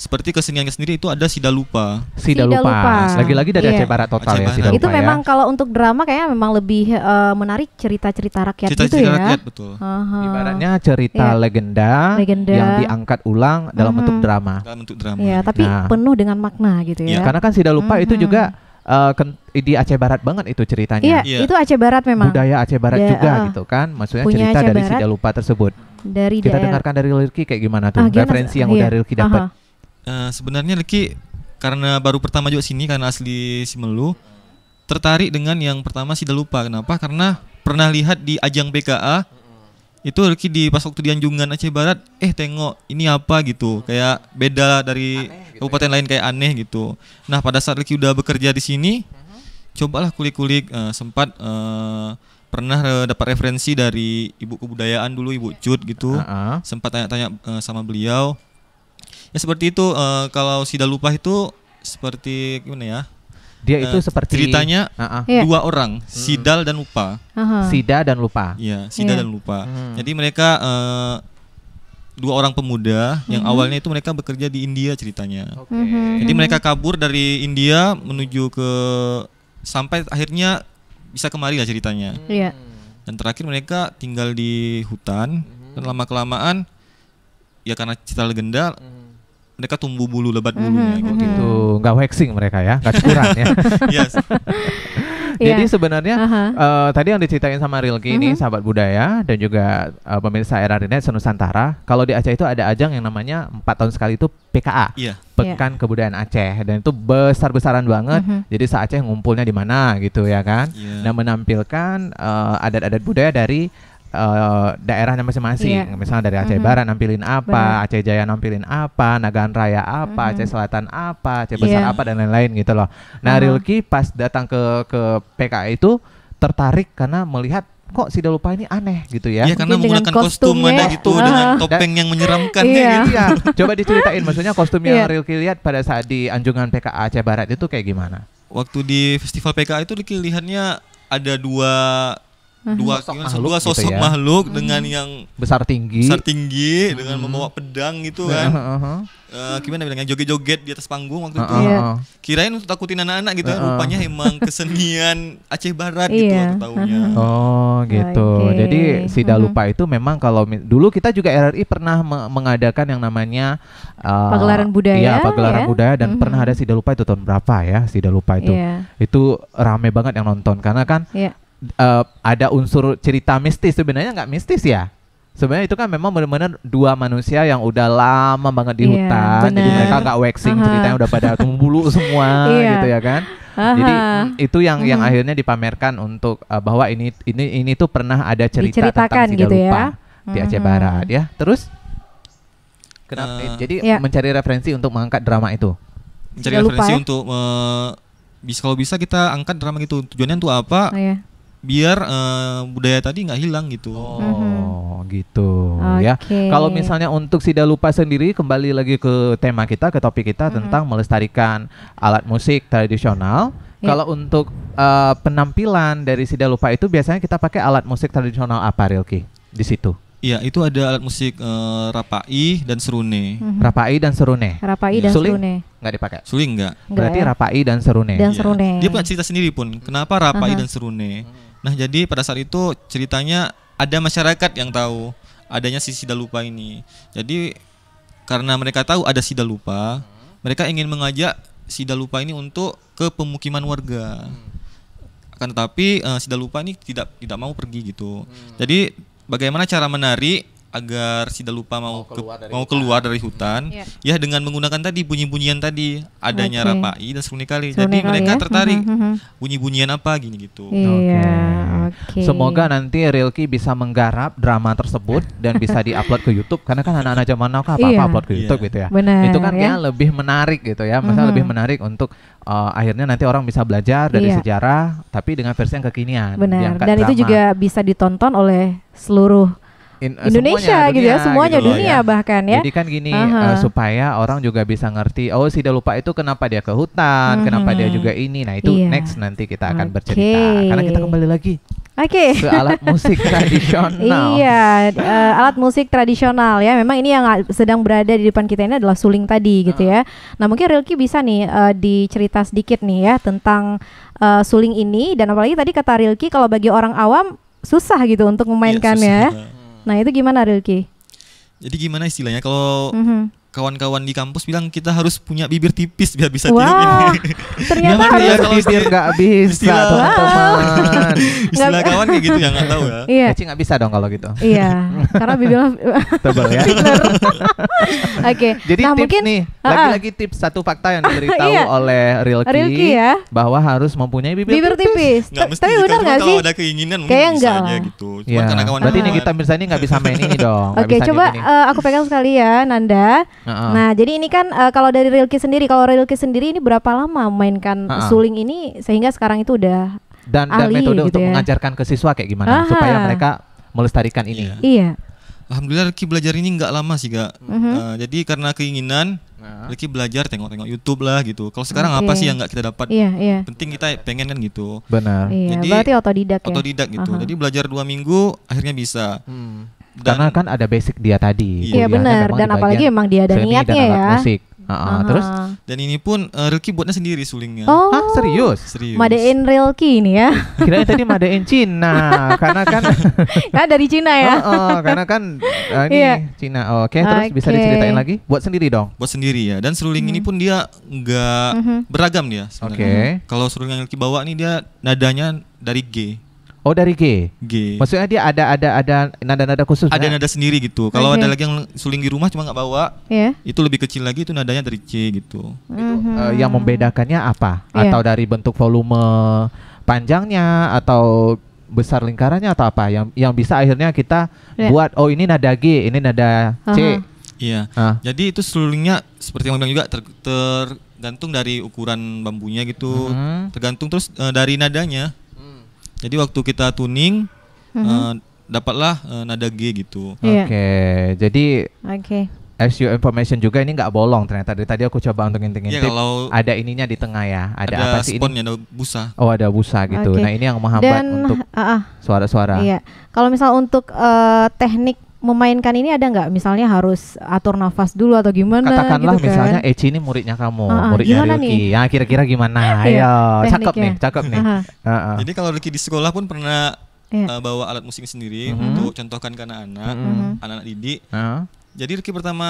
Seperti keseniannya sendiri itu ada Sida Lupa. Sida Lupa. Lagi-lagi dari yeah. Aceh Barat total Aceh ya Lupa. Itu ya. memang ya. kalau untuk drama kayaknya memang lebih e, menarik cerita-cerita rakyat cerita -cerita gitu ya. rakyat, ya. betul. Uh -huh. Ibaratnya cerita yeah. legenda, legenda yang diangkat ulang dalam uh -huh. bentuk drama. Dalam bentuk drama. Yeah, tapi nah. penuh dengan makna gitu ya. ya karena kan tidak lupa mm -hmm. itu juga uh, di Aceh Barat banget itu ceritanya. Iya, yeah. itu Aceh Barat memang. Budaya Aceh Barat yeah, juga uh, gitu kan. Maksudnya cerita Aceh dari Barat, Lupa tersebut. Dari Kita daerah. dengarkan dari Lirki kayak gimana tuh ah, gimana? referensi yang yeah. udah Lirki dapat. Uh, -huh. uh, sebenarnya Lirki karena baru pertama juga sini karena asli Simelu tertarik dengan yang pertama Lupa Kenapa? Karena pernah lihat di ajang PKA itu Ricky di pas waktu di Anjungan Aceh Barat eh tengok ini apa gitu hmm. kayak beda dari gitu ya. kabupaten ya. lain kayak aneh gitu nah pada saat Ricky udah bekerja di sini hmm. cobalah kulik-kulik uh, sempat uh, pernah uh, dapat referensi dari ibu kebudayaan dulu ibu Cut gitu uh -huh. sempat tanya-tanya uh, sama beliau ya seperti itu uh, kalau lupa itu seperti gimana ya dia itu eh, seperti ceritanya uh -uh. Yeah. dua orang, hmm. Sidal dan Lupa. Uh -huh. Sida dan Lupa. Iya, Sida yeah. dan Lupa. Hmm. Jadi mereka uh, dua orang pemuda yang mm -hmm. awalnya itu mereka bekerja di India ceritanya. Okay. Mm -hmm. Jadi mereka kabur dari India menuju ke sampai akhirnya bisa kemari lah ceritanya. Mm. Dan terakhir mereka tinggal di hutan mm -hmm. dan lama kelamaan ya karena cerita legenda mm -hmm mereka tumbuh bulu lebat mhm, bulunya mm-hmm. gitu. Nggak waxing mereka ya, nggak cukuran ya. yes. Jadi iya. sebenarnya uh-huh. uh, tadi yang diceritain sama Rilki uh-huh. ini mhm. sahabat budaya dan juga uh, pemirsa RRI Nusantara, kalau di Aceh itu ada ajang yang namanya empat tahun sekali itu PKA. Yeah. Pekan yeah. Kebudayaan Aceh dan itu besar-besaran banget. Uh-huh. Jadi se-Aceh ngumpulnya di mana gitu ya kan. Yeah. Iya. Dan menampilkan adat eh, adat-adat budaya dari Eh, daerahnya masing-masing. Yeah. Misalnya dari Aceh mm -hmm. Barat nampilin apa, Aceh Jaya nampilin apa, Nagan Raya apa, mm -hmm. Aceh Selatan apa, Aceh Besar yeah. apa dan lain-lain gitu loh. Nah, Rilki -hmm. Rilki pas datang ke ke PKI itu tertarik karena melihat kok si lupa ini aneh gitu ya. Iya karena Mungkin menggunakan kostum ada gitu uh, dengan topeng yang menyeramkan iya. gitu. Iya. Coba diceritain maksudnya kostum yang yeah. Rilki lihat pada saat di anjungan PKA Aceh Barat itu kayak gimana? Waktu di festival PKA itu Rilki lihatnya ada dua dua sosok makhluk, dua gitu sosok gitu ya. makhluk hmm. dengan yang besar tinggi besar tinggi hmm. dengan membawa pedang gitu nah, kan uh-huh. eh, gimana bilangnya joget-joget di atas panggung waktu itu uh, kirain untuk takutin anak-anak gitu uh, rupanya emang kesenian Aceh Barat gitu iya. waktu tahunya oh gitu okay. jadi si Dalupa itu memang kalau dulu kita juga RRI pernah mengadakan yang namanya uh, pagelaran budaya ya pagelaran ya? budaya dan uh pernah ada si Dalupa itu tahun berapa ya si Dalupa itu yeah. itu rame banget yang nonton karena kan yeah uh, ada unsur cerita mistis sebenarnya nggak mistis ya sebenarnya itu kan memang benar-benar dua manusia yang udah lama banget di yeah, hutan bener. jadi mereka nggak waxing uh-huh. ceritanya udah pada bulu semua yeah. gitu ya kan Aha. jadi itu yang hmm. yang mhm. akhirnya dipamerkan untuk uh, bahwa ini ini ini tuh pernah ada cerita tentang si gitu lupa ya? di Aceh hmm. Barat ya terus kenapa uh, jadi yeah. mencari referensi untuk mengangkat drama itu mencari referensi lupa, ya? untuk uh, bisa kalau bisa kita angkat drama itu tujuannya tuh apa oh, iya biar uh, budaya tadi nggak hilang gitu. Oh, mm-hmm. gitu okay. ya. Kalau misalnya untuk Sida Lupa sendiri kembali lagi ke tema kita, ke topik kita mm-hmm. tentang melestarikan alat musik tradisional. Yeah. Kalau untuk uh, penampilan dari Sida Lupa itu biasanya kita pakai alat musik tradisional apa, Rilki? Di situ? Iya, itu ada alat musik uh, rapai dan serune. Mm-hmm. Rapai dan serune. Rapai ya. dan Suling? serune. Enggak dipakai. Suling enggak? Berarti ya. rapai dan serune. Dan ya. serune. Iya. Dia punya cerita sendiri pun. Kenapa rapai uh-huh. dan serune? Mhm. Nah, jadi pada saat itu ceritanya ada masyarakat yang tahu adanya si sida lupa ini. Jadi karena mereka tahu ada sida lupa, hmm. mereka ingin mengajak sida lupa ini untuk ke pemukiman warga. Hmm. Akan tetapi uh, sida lupa ini tidak tidak mau pergi gitu. Hmm. Jadi bagaimana cara menarik agar si lupa mau, mau keluar, ke, dari, mau keluar hutan. dari hutan ya. ya dengan menggunakan tadi bunyi-bunyian tadi adanya okay. rapai dan seruni kali jadi mereka ya? tertarik mm-hmm, mm-hmm. bunyi-bunyian apa gini gitu iya okay. okay. semoga nanti Rilki bisa menggarap drama tersebut dan bisa diupload ke YouTube karena kan anak-anak zaman now kan apa-apa iya. upload ke iya. YouTube yeah. gitu ya Bener, itu kan ya lebih menarik gitu ya masa mm-hmm. lebih menarik untuk uh, akhirnya nanti orang bisa belajar dari iya. sejarah tapi dengan versi yang kekinian Benar. dan drama. itu juga bisa ditonton oleh seluruh in, uh, Indonesia semuanya, gitu ya semuanya gitu dunia ya. bahkan ya jadi kan gini uh-huh. uh, supaya orang juga bisa ngerti oh si lupa itu kenapa dia ke hutan -huh. kenapa dia mhm. juga ini nah itu yeah. next nanti kita akan okay. bercerita karena kita kembali lagi Oke. Okay. alat musik tradisional. iya, uh, alat musik tradisional ya. Memang ini yang sedang berada di depan kita ini adalah suling tadi gitu ya. Nah, mungkin Rilki bisa nih uh, dicerita sedikit nih ya tentang uh, suling ini dan apalagi tadi kata Rilki kalau bagi orang awam susah gitu untuk memainkannya. Iya, ya, susah, Nah itu gimana Rilky? Jadi gimana istilahnya kalau mm -hmm kawan-kawan di kampus bilang kita harus punya bibir tipis biar bisa wow. tiup ini. Ternyata ya, harus ya, bibir nggak bisa teman-teman. Istilah kawan kayak gitu ya nggak tahu ya. Iya. Eci nggak bisa dong kalau gitu. Iya. Karena bibir tebal ya. Oke. Okay. Jadi nah, tips mungkin, nih, lagi-lagi uh, tips satu fakta yang diberitahu iya. oleh Rilki, Rilki ya. bahwa harus mempunyai bibir, bibir tipis. tipis. Tapi gitu, benar nggak sih? Kalau ada keinginan mungkin enggak aja gitu. Cuma ya. karena kawan Berarti ini kita misalnya nggak bisa main ini dong. Oke, coba eh, aku pegang sekali ya Nanda huh Nah, jadi ini kan uh, kalau dari Rilki sendiri, kalau Rilki sendiri ini berapa lama memainkan uh-huh. suling ini sehingga sekarang itu udah dan ahli, dan metode gitu untuk ya. mengajarkan ke siswa kayak gimana uh-huh. supaya mereka melestarikan ini. Iya. iya. Alhamdulillah Riki belajar ini nggak lama sih kak. Uh-huh. uh, jadi karena keinginan nah. belajar tengok-tengok YouTube lah gitu. Kalau sekarang okay. apa sih yang nggak kita dapat? Iya, iya. Penting kita pengen kan gitu. Benar. Iya, jadi otodidak. Ya? Otodidak gitu. Uh -huh. Jadi belajar dua minggu akhirnya bisa. Hmm. Dan Karena kan ada basic dia tadi. Iya benar. Dan apalagi emang dia ada niatnya dan ya. Musik. Uh, -huh. uh-huh. terus dan ini pun uh, eh, Rilki buatnya sendiri sulingnya. Oh. Hah, serius? Serius. Madain Rilki ini ya. Kira tadi madain Cina karena kan Nah, dari Cina ya. Uh, uh, karena kan uh, ini yeah. Cina. Oke, okay, okay. terus bisa diceritain lagi? Buat sendiri dong. Buat sendiri ya. Dan seruling hmm. ini pun dia nggak hmm beragam dia Oke. Okay. Kalau seruling yang Rilki bawa nih dia nadanya dari G. Oh dari G. G. Maksudnya dia ada ada ada nada-nada khusus. Ada ya? nada sendiri gitu. Kalau okay. ada lagi yang suling di rumah cuma nggak bawa, yeah. itu lebih kecil lagi itu nadanya dari C gitu. Mm-hmm. uh, yang membedakannya apa? Yeah. Atau dari bentuk volume panjangnya atau besar lingkarannya atau apa yang yang bisa akhirnya kita yeah. buat oh ini nada G, ini nada C. Uh-huh. Iya. Uh. Jadi itu sulingnya seperti yang bilang juga ter, tergantung dari ukuran bambunya gitu. Uh-huh. Tergantung terus uh, dari nadanya. Jadi waktu kita tuning mm-hmm. uh, dapatlah uh, nada G gitu. Iya. Oke. Okay. Jadi Oke. Okay. U information juga ini nggak bolong ternyata dari tadi aku coba untuk ngintip ya, kalau ada ininya di tengah ya ada, ada apa sih ini ada busa oh ada busa gitu okay. nah ini yang menghambat Dan, untuk ah, ah. suara-suara uh, uh, iya kalau misal untuk uh, teknik memainkan ini ada nggak misalnya harus atur nafas dulu atau gimana gitu katakanlah gitu kan? misalnya Eci ini muridnya kamu uh, uh, muridnya Ricky nih? ya kira-kira gimana iya, ayo cakep nih cakep nih uh -huh. uh -huh. jadi kalau Ricky di sekolah pun pernah yeah. Iya. uh, bawa alat musik sendiri uh mhm. -huh. untuk contohkan ke anak-anak anak-anak mhm. mhm. anak-anak didik uh ah. -huh. jadi Ricky pertama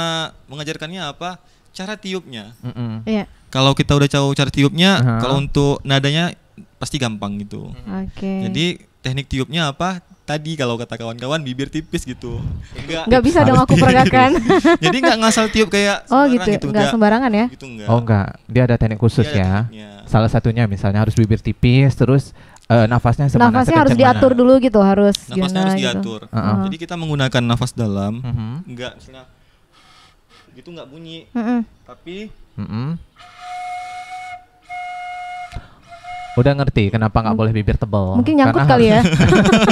mengajarkannya apa cara tiupnya mm -hmm. yeah. kalau kita udah tahu cara tiupnya uh -huh. kalau untuk nadanya pasti gampang gitu uh -huh. okay. jadi teknik tiupnya apa tadi kalau kata kawan-kawan bibir tipis gitu enggak enggak bisa dong aku peragakan jadi enggak ngasal tiup kayak oh gitu, gitu. enggak sembarangan ya gitu enggak. oh enggak dia ada teknik khusus iya, ya salah satunya misalnya harus bibir tipis terus uh, nafasnya semana nafasnya harus mana. diatur dulu gitu harus nafasnya harus gitu. diatur gitu. uh -huh. jadi kita menggunakan nafas dalam uh mhm. -huh. enggak misalnya gitu enggak bunyi uh mhm. -huh. tapi uh mhm. -huh Udah ngerti kenapa nggak hmm. boleh bibir tebal. Mungkin nyangkut karena kali ya.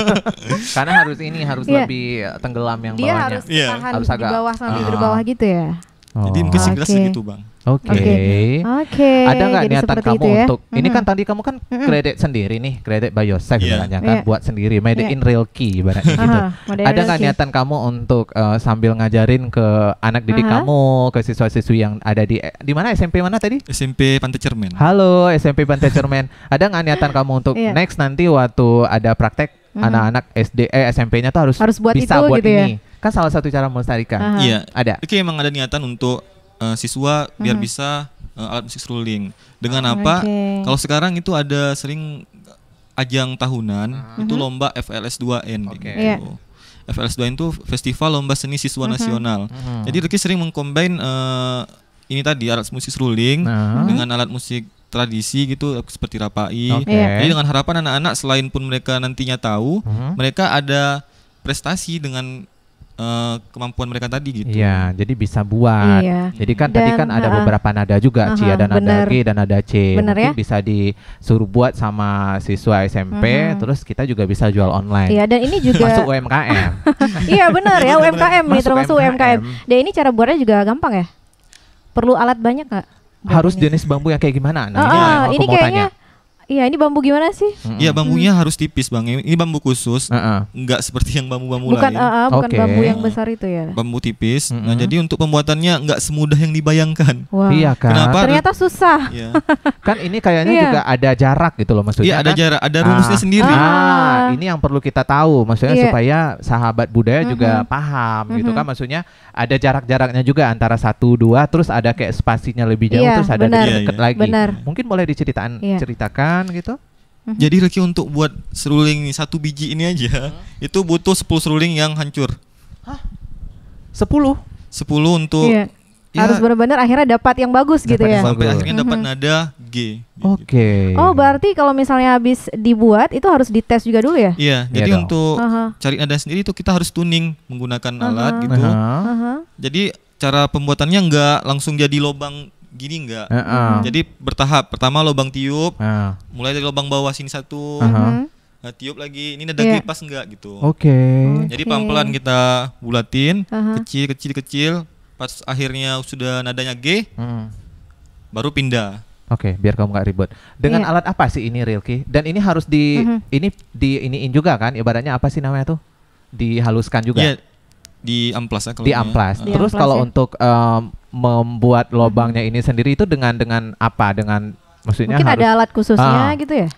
karena harus ini harus yeah. lebih tenggelam yang Dia bawahnya. harus yeah. Iya. harus agak ah. di bawah sama uh, bibir bawah gitu ya. Oh. Jadi mungkin segelas okay. segitu bang. Oke. Okay. Oke. Okay. Ada nggak niatan kamu ya? untuk mm-hmm. ini kan tadi kamu kan mm-hmm. kredit sendiri nih kredit by yourself yeah. sebenarnya kan yeah. buat sendiri made yeah. in real key ibaratnya gitu. uh Ada nggak niatan kamu untuk uh, sambil ngajarin ke anak didik uh kamu ke siswa-siswi yang ada di eh, di mana SMP mana tadi? SMP Pantai Cermin. Halo SMP Pantai Cermin. ada nggak niatan kamu untuk yeah. next nanti waktu ada praktek mm-hmm. anak-anak SD eh SMP-nya tuh harus harus buat bisa itu, buat gitu ya? ini. Ya? kan salah satu cara melestarikan. Iya. Uh -huh. Ada. Oke, emang ada niatan untuk uh, siswa biar uh -huh. bisa uh, alat musik seruling. Dengan apa? Okay. Kalau sekarang itu ada sering ajang tahunan uh -huh. itu lomba FLS2N okay. gitu. Yeah. FLS2N itu festival lomba seni siswa uh -huh. nasional. Uh -huh. Jadi Ricky sering mengcombine uh, ini tadi alat musik seruling uh -huh. dengan alat musik tradisi gitu seperti rapai. Okay. Iya. Jadi dengan harapan anak-anak selain pun mereka nantinya tahu, uh -huh. mereka ada prestasi dengan Eh, kemampuan mereka tadi gitu. Iya, jadi bisa buat. Iya. Jadi kan dan, tadi kan uh, ada eh, beberapa nada juga, uh, Ci, ada nada G dan nada C. Bener ya? bisa disuruh buat sama siswa SMP, uh -huh. terus kita juga bisa jual online. Iya, dan ini juga masuk UMKM. iya, benar ya, UMKM nih termasuk UMKM. Dan ini cara buatnya juga gampang ya? Perlu alat banyak nggak? Harus jenis bambu yang kayak gimana? Nah, oh, ini, oh, ini kayaknya tanya Iya, ini bambu gimana sih? Iya, mm-hmm. bambunya hmm. harus tipis, Bang. Ini bambu khusus. Uh-uh. Enggak seperti yang bambu-bambu bukan, lain. Uh-uh, bukan okay. bambu yang besar itu ya. Bambu tipis. Mm-hmm. Nah, jadi untuk pembuatannya enggak semudah yang dibayangkan. Wow. Iya kan? Kenapa? Ternyata susah. Iya. kan ini kayaknya iya. juga ada jarak gitu loh maksudnya. Iya, ada kan? jarak, ada ah. rumusnya ah. sendiri. Ah, ini yang perlu kita tahu maksudnya yeah. supaya sahabat budaya mm-hmm. juga paham mm-hmm. gitu kan maksudnya ada jarak-jaraknya juga antara satu dua terus ada kayak spasinya lebih jauh yeah, terus ada benar. lebih dekat yeah, yeah. lagi. Benar. Mungkin boleh diceritakan, yeah. ceritakan kan gitu mhm. Jadi Ricky untuk buat seruling satu biji ini aja hmm. itu butuh 10 seruling yang hancur. Hah? 10? 10 untuk iya. Ya, harus benar-benar akhirnya dapat yang bagus dapat gitu ya. Sampai mhm. akhirnya dapat mm-hmm. nada G. Oke. Okay. Oh, berarti kalau misalnya habis dibuat itu harus dites juga dulu ya? Iya, iya jadi dong. untuk uh-huh. cari nada sendiri itu kita harus tuning menggunakan uh-huh. alat gitu. Uh-huh. Jadi cara pembuatannya enggak langsung jadi lobang gini enggak. Uh -huh. Jadi bertahap. Pertama lubang tiup, uh. mulai dari lubang bawah sini satu. Uh -huh. Nah, tiup lagi. Ini nada yeah. pas enggak gitu. Oke. Okay. okay. Jadi pelan-pelan kita bulatin, uh -huh. kecil kecil kecil. Pas akhirnya sudah nadanya G, uh. baru pindah. Oke, okay, biar kamu nggak ribet. Dengan yeah. alat apa sih ini Rilki? Dan ini harus di uh -huh. ini di iniin juga kan? Ibaratnya apa sih namanya tuh? Dihaluskan juga. Yeah di amplas ya kalau di amplas. Ya. Terus kalau ya? untuk um, membuat lobangnya ini sendiri itu dengan dengan apa? Dengan maksudnya Mungkin harus, ada alat khususnya uh, gitu ya?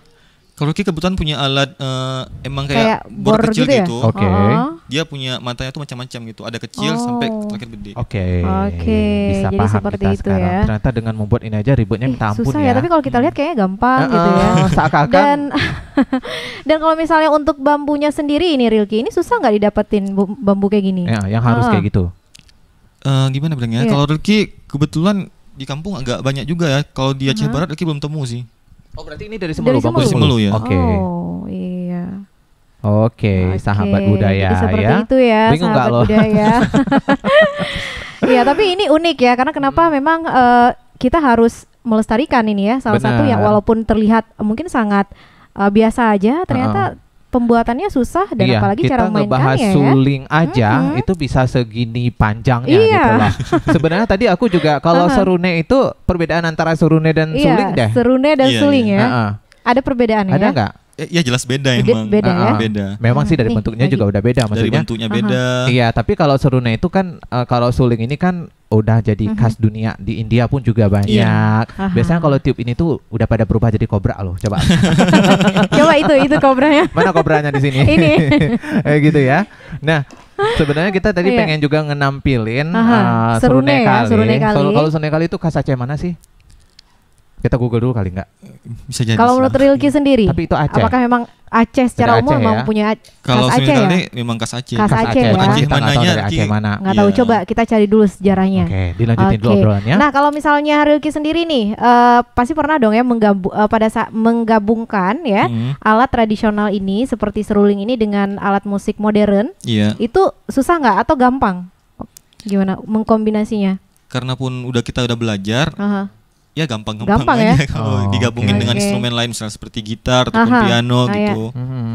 Kalau Ki kebetulan punya alat uh, emang kayak, kayak bor, bor kecil gitu. Ya? Gitu. Oke. Okay. Ah. Dia punya matanya tuh macam-macam gitu. Ada kecil oh. sampai terakhir gede. Oke. Okay. Oke. Okay. Bisa Jadi paham seperti kita itu sekarang. Ya. Ternyata dengan membuat ini aja ributnya minta ampun susah ya. ya. Tapi kalau kita lihat kayaknya gampang hmm. gitu ya. Dan dan kalau misalnya untuk bambunya sendiri ini Rilki ini susah nggak didapetin bambu kayak gini? Ya, yang harus ah. kayak gitu uh, gimana bilangnya? Yeah. Kalau Ricky kebetulan di kampung agak banyak juga ya. Kalau di Aceh uh -huh. Barat belum temu sih. Oh berarti ini dari Semelu, dari Semelu. ya. Oke. Okay. Oh iya. Oke, okay, sahabat budaya seperti ya. itu ya, Bingung sahabat lo budaya. Iya, tapi ini unik ya karena kenapa hmm. memang uh, kita harus melestarikan ini ya. Salah Bener. satu yang walaupun terlihat mungkin sangat uh, biasa aja, ternyata uh -uh pembuatannya susah dan iya, apalagi cara memainkannya ya. Kita ngebahas suling aja mm -hmm. itu bisa segini panjangnya iya. gitu loh. Sebenarnya tadi aku juga kalau uh serune itu perbedaan antara serune dan iya, suling deh. Serune dan iya, suling iya. ya. Uh -uh. Ada perbedaannya. Ada nggak? Ya? Ya, ya jelas beda Bid, emang. Beda uh, ya? Ah, beda. Memang sih dari Nih, bentuknya lagi. juga udah beda maksudnya. Dari bentuknya beda. Iya, tapi kalau seruna itu kan uh, kalau suling ini kan udah jadi mhm. khas dunia di India pun juga iya. banyak. Yeah. Biasanya kalau tiup ini tuh udah pada berubah jadi kobra loh. Coba. coba itu itu kobranya. Mana kobranya di sini? ini. eh, gitu ya. Nah, Sebenarnya kita tadi iya. pengen juga ngenampilin Aha, uh, serune, serune ya, kali. Ya, serune kali. Kalau serune kali itu khas Aceh mana sih? Kita Google dulu kali nggak? Bisa jadi. Kalau menurut Rilki sendiri, tapi itu Aceh. Apakah memang Aceh secara Aceh umum ya? memang punya Kalau Aceh ya? memang khas Aceh. Khas Aceh, ya. Aceh mananya? Aceh mana? Nggak tahu. Iya. Coba kita cari dulu sejarahnya. Oke, dilanjutin okay. dulu obrolannya. Nah, kalau misalnya Rilki sendiri nih, uh, pasti pernah dong ya menggabu uh, pada saat menggabungkan ya hmm. alat tradisional ini seperti seruling ini dengan alat musik modern. Iya. Itu susah nggak atau gampang? Gimana mengkombinasinya? Karena pun udah kita udah belajar. Uh -huh ya gampang-gampang gampang aja ya? kalau oh, digabungin okay. dengan instrumen lain misalnya seperti gitar atau Aha, piano ah, gitu. Hmm.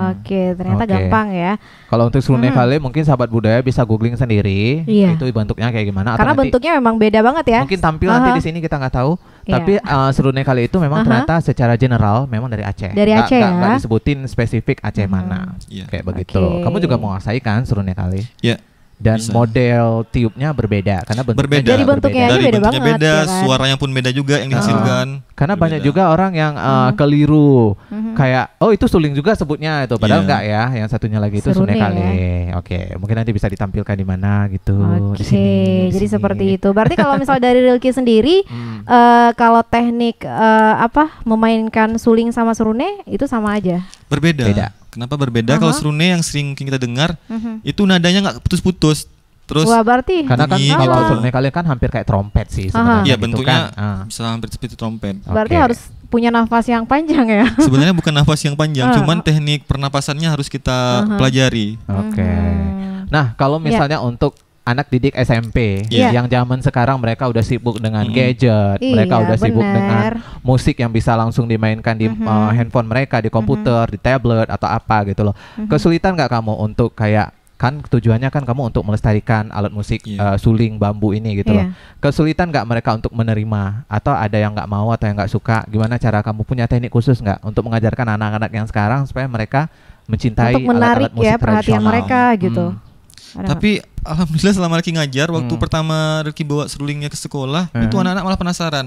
Oke, okay, ternyata okay. gampang ya. Kalau untuk Selune hmm. kali kali mungkin sahabat budaya bisa googling sendiri Iya. itu bentuknya kayak gimana Karena nanti, bentuknya memang beda banget ya. Mungkin tampil uh nanti di sini kita nggak tahu, yeah. tapi uh, eh, Selune kali itu memang uh ternyata secara general memang dari Aceh. Dari Aceh gak, ya. Gak, gak disebutin spesifik Aceh hmm. mana. Yeah. Kayak begitu. Okay. Kamu juga menguasai kan Selune kali? Iya. Yeah dan Bisa. model tiupnya berbeda karena bentuknya berbeda. Dari bentuknya berbeda. Dari beda bentuknya banget, beda, ya kan? suaranya pun beda juga yang dihasilkan. Uh, karena berbeda. banyak juga orang yang uh, hmm. keliru. Hmm. Kayak oh itu suling juga sebutnya itu padahal yeah. enggak ya. Yang satunya lagi itu Serune kali. Ya. Oke, mungkin nanti bisa ditampilkan di mana gitu okay. jadi sini. seperti itu. Berarti kalau misal dari Rilki sendiri hmm. uh, kalau teknik uh, apa memainkan suling sama serune itu sama aja. Berbeda. Beda Kenapa berbeda? Uh-huh. Kalau serune yang sering kita dengar uh-huh. itu nadanya nggak putus-putus. Terus Wah, berarti karena kan gitu. kalau serune kalian kan hampir kayak trompet sih uh-huh. sebenarnya. Iya, gitu kan. bentuknya kan. bisa hampir seperti trompet. Berarti harus punya nafas yang panjang ya. Sebenarnya bukan nafas yang panjang, uh. cuman teknik pernapasannya harus kita uh-huh. pelajari. Oke. Okay. Hmm. Nah, kalau ya. misalnya yeah. untuk anak didik SMP yeah. yang zaman sekarang mereka udah sibuk dengan mm. gadget, iya, mereka udah bener. sibuk dengan musik yang bisa langsung dimainkan di mm -hmm. uh, handphone mereka, di komputer, mm -hmm. di tablet atau apa gitu loh. Mm -hmm. Kesulitan nggak kamu untuk kayak kan tujuannya kan kamu untuk melestarikan alat musik yeah. Iya. uh, suling bambu ini gitu yeah. loh. Iya. Kesulitan nggak mereka untuk menerima atau ada yang nggak mau atau yang nggak suka? Gimana cara kamu punya teknik khusus nggak untuk mengajarkan anak-anak yang sekarang supaya mereka mencintai alat -alat ya musik ya perhatian mereka gitu? Hmm. Ada Tapi alhamdulillah selama Rifki ngajar, waktu hmm. pertama Ricky bawa serulingnya ke sekolah, hmm. itu anak-anak malah penasaran.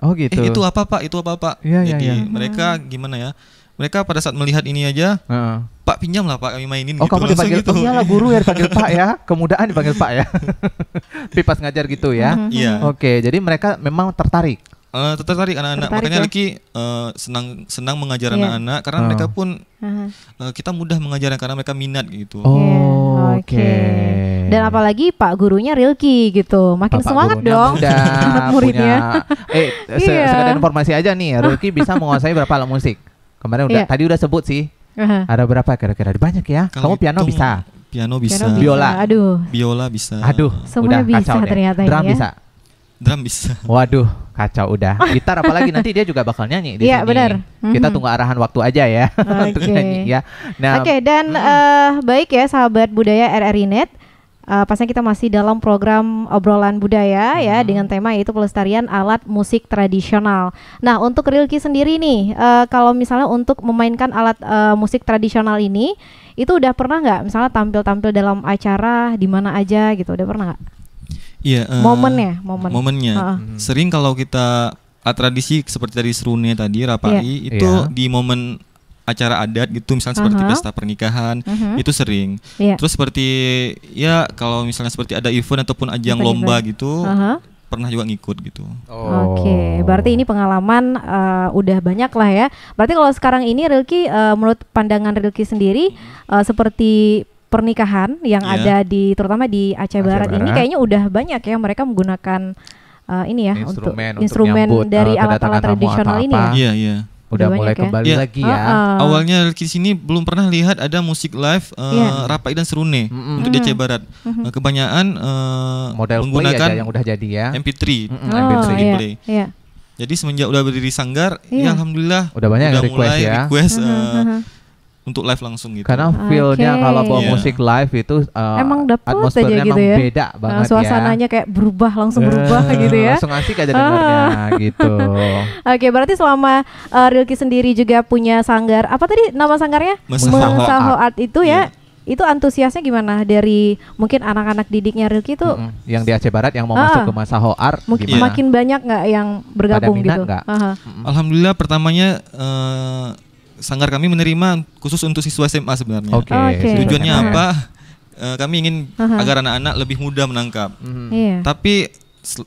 Oh gitu. Eh, itu apa pak? Itu apa pak? Ya, Jadi ya, ya. mereka hmm. gimana ya? Mereka pada saat melihat ini aja, uh. Pak pinjam lah Pak kami mainin oh, gitu. Oh kamu dipanggil gitu. iyalah guru ya dipanggil Pak ya, kemudahan dipanggil Pak ya. Pipas ngajar gitu ya. Hmm, hmm, iya. Oke, okay, jadi mereka memang tertarik. Uh, tertarik anak-anak makanya ya? Leki uh, senang senang mengajar iya. anak-anak yeah. karena uh. mereka pun uh, kita mudah mengajar karena mereka minat gitu. Oh, yeah. oke. Okay. Dan apalagi Pak gurunya Rilki gitu. Makin Bapak semangat dong. anak muridnya. eh se yeah. sekedar informasi aja nih, Rilki bisa menguasai berapa alat musik? Kemarin udah yeah. tadi udah sebut sih. Uh-huh. Ada berapa kira-kira? Banyak ya. Kalo Kamu piano bisa. Piano bisa. Piano bisa. Biola. Aduh. Biola bisa. Aduh. Semuanya udah bisa kacau ternyata ya. Drum ya. bisa. Drum bisa. Waduh, kacau udah. Gitar apalagi nanti dia juga bakal nyanyi di iya, sini benar. Mm-hmm. Kita hmm. tunggu arahan waktu aja ya okay. nyanyi ya. Nah, Oke, okay, dan hmm. uh, baik ya sahabat budaya RRI Net. Uh, eh, pasnya kita masih dalam program obrolan budaya ya, hmm. ya dengan tema yaitu pelestarian alat musik tradisional. Nah, untuk Rilki sendiri nih, uh, kalau misalnya untuk memainkan alat uh, musik tradisional ini, itu udah pernah nggak misalnya tampil-tampil dalam acara di mana aja gitu, udah pernah nggak? Iya. Uh, eh, momennya, momen. Momennya. Uh Sering kalau kita uh, tradisi seperti dari serunya tadi rapai yeah. itu yeah. di momen acara adat gitu misalnya seperti uh -huh. pesta pernikahan uh -huh. itu sering. Yeah. Terus seperti ya kalau misalnya seperti ada event ataupun ajang event lomba gitu uh -huh pernah juga ngikut gitu. Oh. Oke, okay, berarti ini pengalaman uh, udah banyak lah ya. Berarti kalau sekarang ini Rilki uh, menurut pandangan Rilki sendiri uh, seperti pernikahan yang yeah. ada di terutama di Aceh, Aceh Barat, Barat ini kayaknya udah banyak ya mereka menggunakan uh, ini ya instrumen untuk, untuk instrumen nyambut, eh, dari alat-alat tradisional ini ya. Iya, iya. Udah, udah mulai ya? kembali ya. lagi ya. Uh, uh. Awalnya di sini belum pernah lihat ada musik live uh, eh, yeah. Rapai dan Serune mm -hmm. untuk Aceh Barat. Mm -hmm. Kebanyakan uh, model menggunakan yang udah jadi ya. MP3, mm -hmm. MP3 yeah. play. Yeah. Jadi semenjak udah berdiri sanggar, yeah. ya iya. alhamdulillah udah banyak udah request mulai ya. request uh, uh -huh untuk live langsung gitu. Karena feelnya okay. kalau bawa yeah. musik live itu uh, emang dapet atmosfernya aja gitu emang ya. beda eh, banget nah, suasananya ya. kayak berubah langsung eh, berubah gitu ya. Langsung asik aja dengarnya ah. gitu. Oke, berarti selama uh, Rilki sendiri juga punya sanggar. Apa tadi nama sanggarnya? Mesaho Art. itu ya. Yeah itu antusiasnya gimana dari mungkin anak-anak didiknya Rilki itu mm -hmm. yang di Aceh Barat yang mau ah, masuk ke masa Art? mungkin gimana? makin banyak nggak yang bergabung gitu Uh -huh. Alhamdulillah pertamanya uh, sanggar kami menerima khusus untuk siswa SMA sebenarnya. Oke. Okay. Okay. Tujuannya SMA. apa? Uh, kami ingin uh-huh. agar anak-anak lebih mudah menangkap. Mm. yeah. Tapi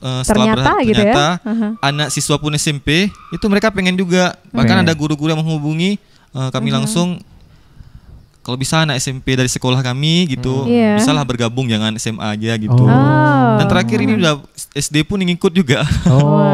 uh, setelah ternyata, gitu ya? ternyata, gitu ternyata uh-huh. anak siswa pun SMP itu mereka pengen juga. Bahkan okay. ada guru-guru yang menghubungi uh, kami uh-huh. langsung kalau bisa anak SMP dari sekolah kami gitu, misalnya hmm. yeah. bisalah bergabung jangan SMA aja gitu. Oh. Dan terakhir ini oh. udah SD pun ngikut juga. Oh.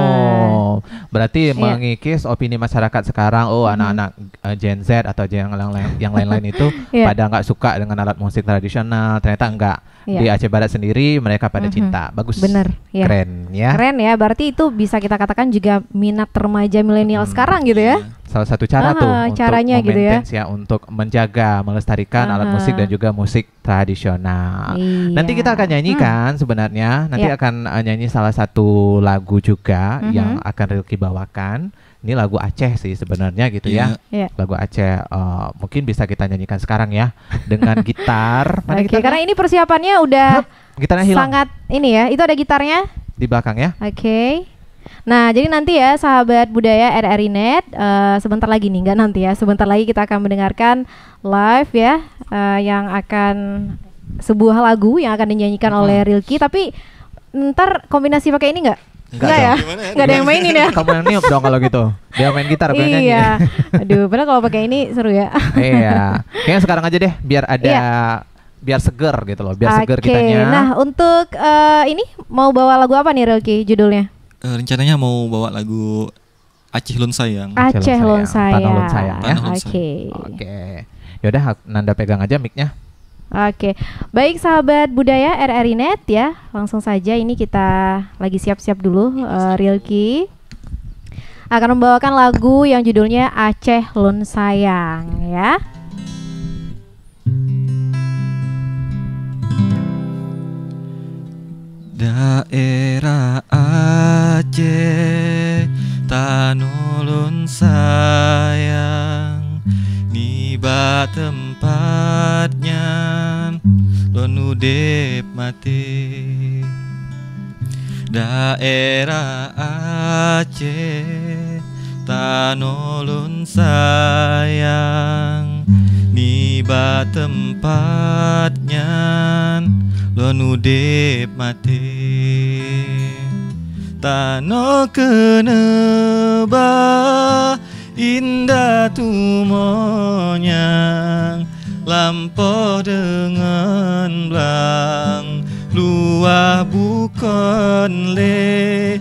Berarti yeah. mengikis opini masyarakat sekarang, oh mm-hmm. anak-anak mm. hmm Gen Z atau yang lain-lain yang lain-lain itu yeah. pada nggak suka dengan alat musik tradisional, ternyata enggak. Yeah. Di Aceh Barat sendiri mereka pada mm -hmm. cinta. Bagus. Bener. Yeah. Keren ya. Keren ya. Berarti itu bisa kita katakan juga minat remaja milenial mm. sekarang gitu ya. Yeah salah satu cara Aha, tuh caranya untuk gitu ya. ya untuk menjaga melestarikan Aha. alat ah. musik dan juga musik tradisional. Iya. Nanti kita akan nyanyikan hmm. Kan sebenarnya nanti yeah. akan eh, nyanyi salah satu lagu juga mm -hmm. yang akan Rilki bawakan. Ini lagu Aceh sih sebenarnya gitu yeah. ya. Yeah. Iya. Lagu Aceh uh, mungkin bisa kita nyanyikan sekarang ya dengan gitar. Oke, okay, karena ini persiapannya udah Hup, gitarnya hilang. Sangat ini ya. Itu ada gitarnya di belakang ya. Oke. Okay. Nah, jadi nanti ya sahabat budaya RRI Net, uh, sebentar lagi nih, nggak nanti ya, sebentar lagi kita akan mendengarkan live ya uh, yang akan sebuah lagu yang akan dinyanyikan oleh Rilki, tapi ntar kombinasi pakai ini nggak? Enggak, ya? Enggak ya? ada yang mainin ya? Kamu yang niup dong kalau gitu. Dia main gitar pengen nyanyi. Iya. Aduh, padahal kalau pakai ini seru ya. iya. Kayaknya sekarang aja deh biar ada iya. biar seger gitu loh, biar okay. seger kitanya. Nah, untuk uh, ini mau bawa lagu apa nih Rilki judulnya? uh, rencananya mau bawa lagu Aceh Lun Sayang. Aceh Lun Sayang. Tanah Lun Sayang ya. Oke. Oke. Okay. Yaudah Nanda pegang aja miknya. Oke, okay. baik sahabat budaya RRI Net ya, langsung saja ini kita lagi siap-siap dulu uh, Rilki akan membawakan lagu yang judulnya Aceh Lun Sayang ya. Daerah Aceh Tanulun sayang Niba tempatnya Lonu dep mati Daerah Aceh Tanulun sayang Niba tempatnya lonu dep mate tano keneba indah tumonyang lampo dengan blang luah bukan le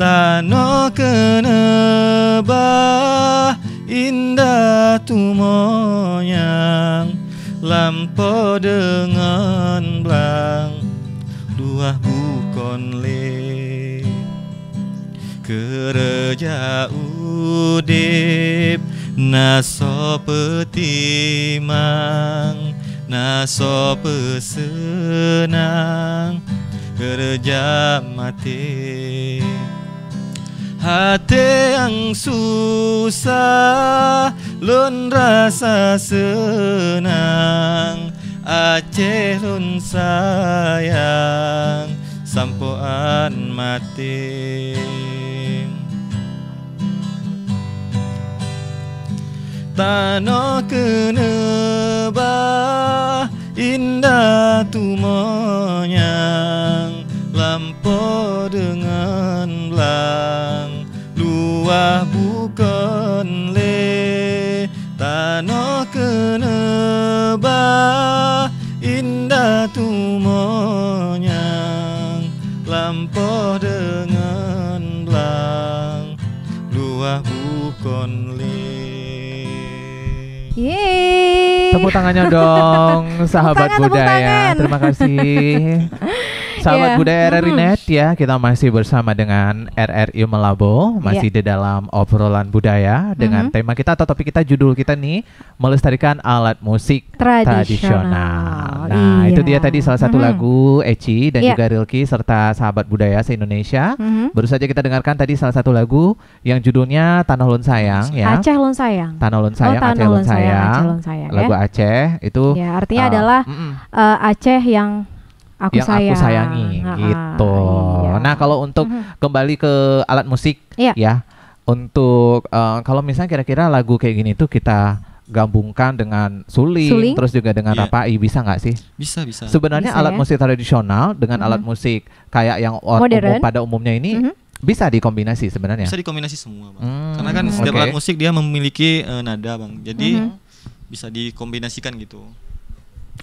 tano keneba indah tumonyang lampo dengan blang dua bukon le kerja udip naso petimang naso pesenang kerja mati hati yang susah Lun rasa senang Aceh lun sayang sampuan mati Tano bah Indah tumonyang lampu dengan belang Luah bukan no ba indah tumonyang lampo dengan blang luah bukon li Yeay. Tepuk tangannya dong sahabat Tangan, budaya. Tangan. Terima kasih. Sahabat yeah. Budaya RRI hmm. Net ya, kita masih bersama dengan RRI Melabo, masih yeah. di dalam obrolan budaya dengan mm -hmm. tema kita atau topik kita judul kita nih melestarikan alat musik tradisional. tradisional. Nah, iya. itu dia tadi salah satu mm -hmm. lagu Eci dan yeah. juga Rilki serta Sahabat Budaya se-Indonesia. Mm -hmm. Baru saja kita dengarkan tadi salah satu lagu yang judulnya Tanah Lun Sayang ya. Aceh Lun Sayang. Tanah Lun Sayang, oh, Tanah Aceh Lun Sayang. Sayang. Aceh Sayang. Ya. Lagu Aceh itu ya, artinya uh, adalah mm -mm. Uh, Aceh yang aku yang sayang. aku sayangi uh-huh. gitu. Iya. Nah, kalau untuk uh-huh. kembali ke alat musik iya. ya. Untuk uh, kalau misalnya kira-kira lagu kayak gini tuh kita gabungkan dengan suling, suling? terus juga dengan yeah. rapai bisa nggak sih? Bisa bisa. Sebenarnya bisa, alat ya? musik tradisional dengan uh-huh. alat musik kayak yang Umum, pada umumnya ini Uh-huh. bisa dikombinasi sebenarnya. Bisa dikombinasi semua, bang. hmm Karena kan setiap okay. alat musik dia memiliki uh, nada, bang. Jadi mm-hmm. bisa dikombinasikan gitu.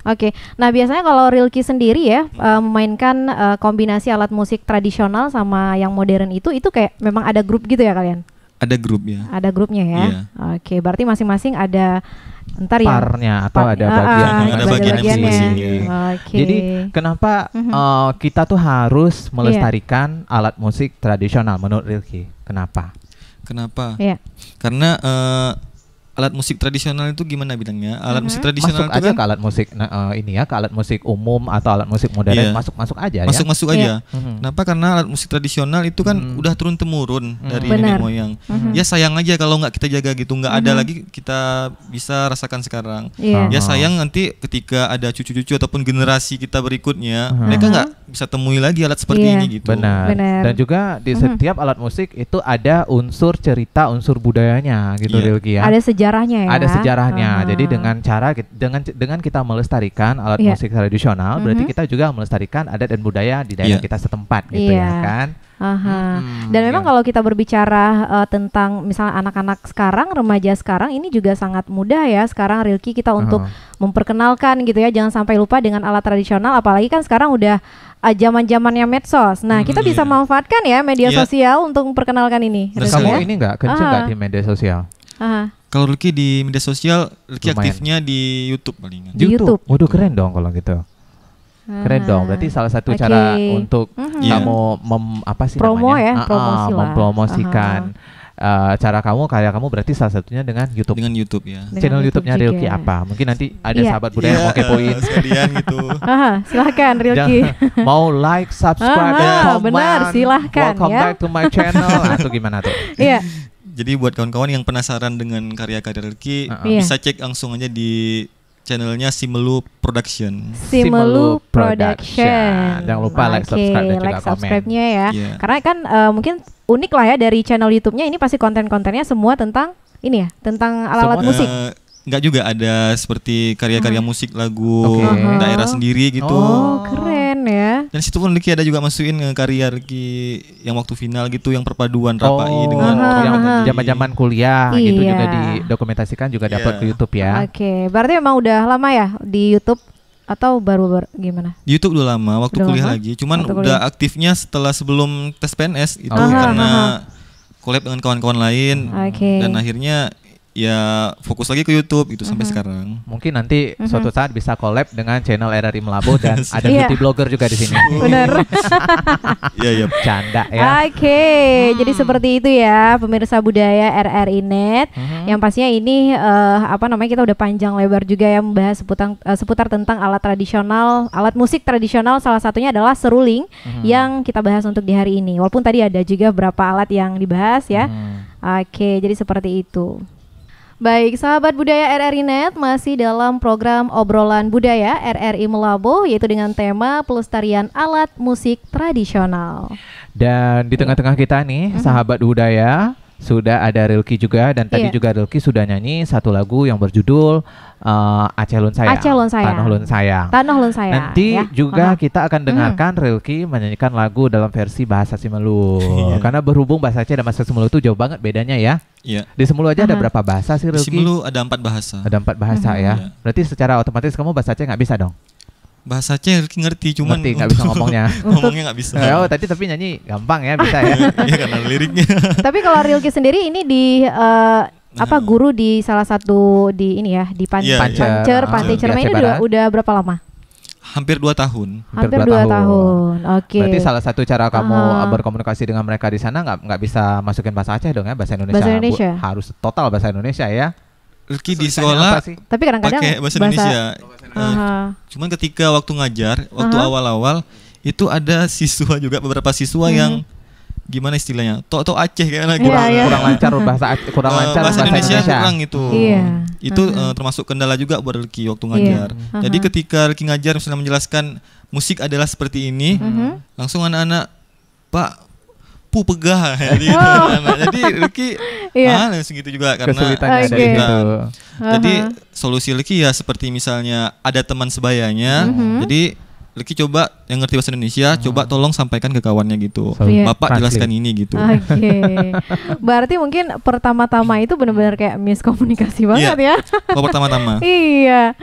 Oke, okay. nah biasanya kalau Rilki sendiri ya uh, memainkan uh, kombinasi alat musik tradisional sama yang modern itu, itu kayak memang ada grup gitu ya kalian? Ada grupnya. Ada grupnya ya. Yeah. Oke, okay, berarti masing-masing ada ntar ya parnya atau eh, ada bagian ah, ada bagian masing-masing. Iya. Okay. Jadi kenapa mm -hmm. uh, kita tuh harus iya. melestarikan yeah. alat musik tradisional menurut Rilki? Kenapa? Kenapa? Yeah. Karena uh, alat musik tradisional itu gimana bilangnya Alat mm-hmm. musik tradisional masuk itu aja kan? ke alat musik nah, uh, ini ya, ke alat musik umum atau alat musik modern yeah. masuk masuk aja masuk masuk ya? Iya. aja. Yeah. mm Kenapa? Karena alat musik tradisional itu kan mm-hmm. udah turun temurun mm-hmm. dari nenek moyang. Mm-hmm. Ya sayang aja kalau nggak kita jaga gitu, nggak mm-hmm. ada lagi kita bisa rasakan sekarang. Yeah. Ya ah. sayang nanti ketika ada cucu-cucu ataupun generasi kita berikutnya, mm-hmm. mereka nggak bisa temui lagi alat seperti yeah. ini gitu. Benar. Benar. Dan juga di mm-hmm. setiap mm-hmm. alat musik itu ada unsur cerita, unsur budayanya gitu, yeah. Rilki ya. Ada sejarahnya ya. Ada sejarahnya. Uh Jadi dengan cara dengan dengan kita melestarikan alat yeah. musik tradisional, uh -huh. berarti mm-hmm. kita juga melestarikan adat dan budaya di daerah yeah. kita setempat gitu yeah. ya iya. kan. Aha. Hmm, Dan memang ya. kalau kita berbicara uh, tentang misalnya anak-anak sekarang, remaja sekarang ini juga sangat mudah ya sekarang Rilki kita untuk uh -huh. memperkenalkan gitu ya, jangan sampai lupa dengan alat tradisional apalagi kan sekarang udah uh, zaman-zamannya medsos. Nah, kita hmm, iya. bisa manfaatkan ya media yeah. sosial untuk memperkenalkan ini. Kamu ya. ini enggak kenceng enggak ah. di media sosial? Kalau Lucky di media sosial, Lucky Lumayan. aktifnya di YouTube palingan. Di YouTube. Waduh keren dong kalau gitu. Keren dong. Berarti salah satu okay. cara untuk mm-hmm. kamu mem, apa sih Promo namanya? Ya, ah, ah, promosi uh, mempromosikan uh-huh. uh, cara kamu karya kamu berarti salah satunya dengan YouTube. Dengan YouTube ya. Dengan Channel YouTube-nya YouTube Rilki apa? Mungkin nanti ada yeah. sahabat budaya yeah, mau kepoin. sekalian gitu. Aha, silahkan Rilki. mau like, subscribe, uh dan comment. Benar, silahkan. Welcome ya. back to my channel atau gimana tuh? Iya. yeah. Jadi buat kawan-kawan yang penasaran dengan karya-karya Rifki, uh -huh. Iya. bisa cek langsung aja di channelnya Simelu Production. Simelu Production. Jangan lupa like, subscribe dan juga like, subscribe-nya ya. Yeah. Karena kan uh, mungkin unik lah ya dari channel YouTube-nya ini pasti konten-kontennya semua tentang ini ya, tentang alat-alat musik. Uh, eh, enggak juga ada seperti karya-karya hmm. musik lagu okay. Uh-huh. daerah sendiri gitu. Oh, oh keren ya. Dan situ pun Liki ada juga masukin ke karya Liki yang waktu final gitu yang perpaduan Rapai dengan uh, oh, orang aha. zaman-zaman kuliah gitu iya. gitu juga didokumentasikan juga yeah. dapat ke YouTube ya. Oke, okay. berarti emang udah lama ya di YouTube atau baru, baru gimana? Di YouTube udah lama, waktu udah kuliah lama? lagi. Cuman waktu udah kuliah. aktifnya setelah sebelum tes PNS itu oh. karena kuliah dengan kawan-kawan lain okay. dan akhirnya ya fokus lagi ke YouTube gitu mm -hmm. sampai mm-hmm. sekarang. Mungkin nanti mm -hmm. suatu saat bisa collab dengan channel RRI Melabo dan ada yeah. Iya. blogger juga di sini. Benar. Iya iya. Canda ya. Oke, okay. hmm. jadi seperti itu ya pemirsa budaya RRI Net. Mm -hmm. Yang pastinya ini uh, apa namanya kita udah panjang lebar juga ya membahas seputar uh, seputar tentang alat tradisional, alat musik tradisional salah satunya adalah seruling mm -hmm. yang kita bahas untuk di hari ini. Walaupun tadi ada juga beberapa alat yang dibahas ya. Mm. Oke, jadi seperti itu. Baik, sahabat budaya RRI Net masih dalam program obrolan budaya RRI Melabo yaitu dengan tema pelestarian alat musik tradisional. Dan di tengah-tengah kita nih, mm-hmm. sahabat budaya, sudah ada Rilki juga dan tadi yeah. juga Rilki sudah nyanyi satu lagu yang berjudul uh, Lun Sayang. Lun Sayang. Tanah Lun Sayang. Tanah Lun Sayang. Nanti ya. juga kita akan hmm. dengarkan hmm. Rilki menyanyikan lagu dalam versi bahasa Simelu. Iya. Karena berhubung bahasa Aceh dan bahasa Simelu itu jauh banget bedanya ya. Iya. Di Simelu aja uh -huh. ada berapa bahasa sih Rilki? Di Simelu ada empat bahasa. Ada empat bahasa uh -huh. ya. Yeah. Berarti secara otomatis kamu bahasa Aceh nggak bisa dong? Bahasa bahasanya ngerti cuman ngerti nggak bisa ngomongnya ngomongnya nggak bisa oh tadi tapi nyanyi gampang ya bisa ya iya karena liriknya tapi kalau Rilki sendiri ini di uh, apa nah. guru di salah satu di ini ya di pan yeah, pancer iya. yeah. pancer pancer. Ah, cerma ini udah, udah berapa lama hampir dua tahun hampir dua, dua tahun, tahun. oke okay. berarti salah satu cara kamu uh. berkomunikasi dengan mereka di sana nggak nggak bisa masukin bahasa Aceh dong ya bahasa Indonesia, bahasa Indonesia. harus total bahasa Indonesia ya Ricky di sekolah tapi kadang-kadang pakai bahasa, bahasa Indonesia. Uh, nah, -huh. cuman ketika waktu ngajar, waktu awal-awal uh -huh. itu ada siswa juga beberapa siswa hmm. yang gimana istilahnya? Tok tok Aceh kayaknya gitu. Kurang, iya, iya. kurang lancar bahasa kurang uh, lancar bahasa, Indonesia, Indonesia kurang gitu. iya. itu. Yeah. Itu uh, eh, termasuk kendala juga buat Ricky waktu ngajar. Uh -huh. Jadi ketika Ricky ngajar misalnya menjelaskan musik adalah seperti ini, uh -huh. langsung anak-anak Pak pupegah pegah jadi oh. jadi Ricky yeah. Iya. ah segitu juga karena kesulitannya okay. kesulitan. Uh -huh. jadi solusi Ricky ya seperti misalnya ada teman sebayanya uh mm-hmm. -huh. jadi Ricky coba yang ngerti bahasa Indonesia, -huh. Mm-hmm. coba tolong sampaikan ke kawannya gitu. So, iya. Bapak yeah. jelaskan ini gitu. Oke. Okay. Berarti mungkin pertama-tama itu benar-benar kayak miskomunikasi iya. banget yeah. ya. Oh, pertama-tama. iya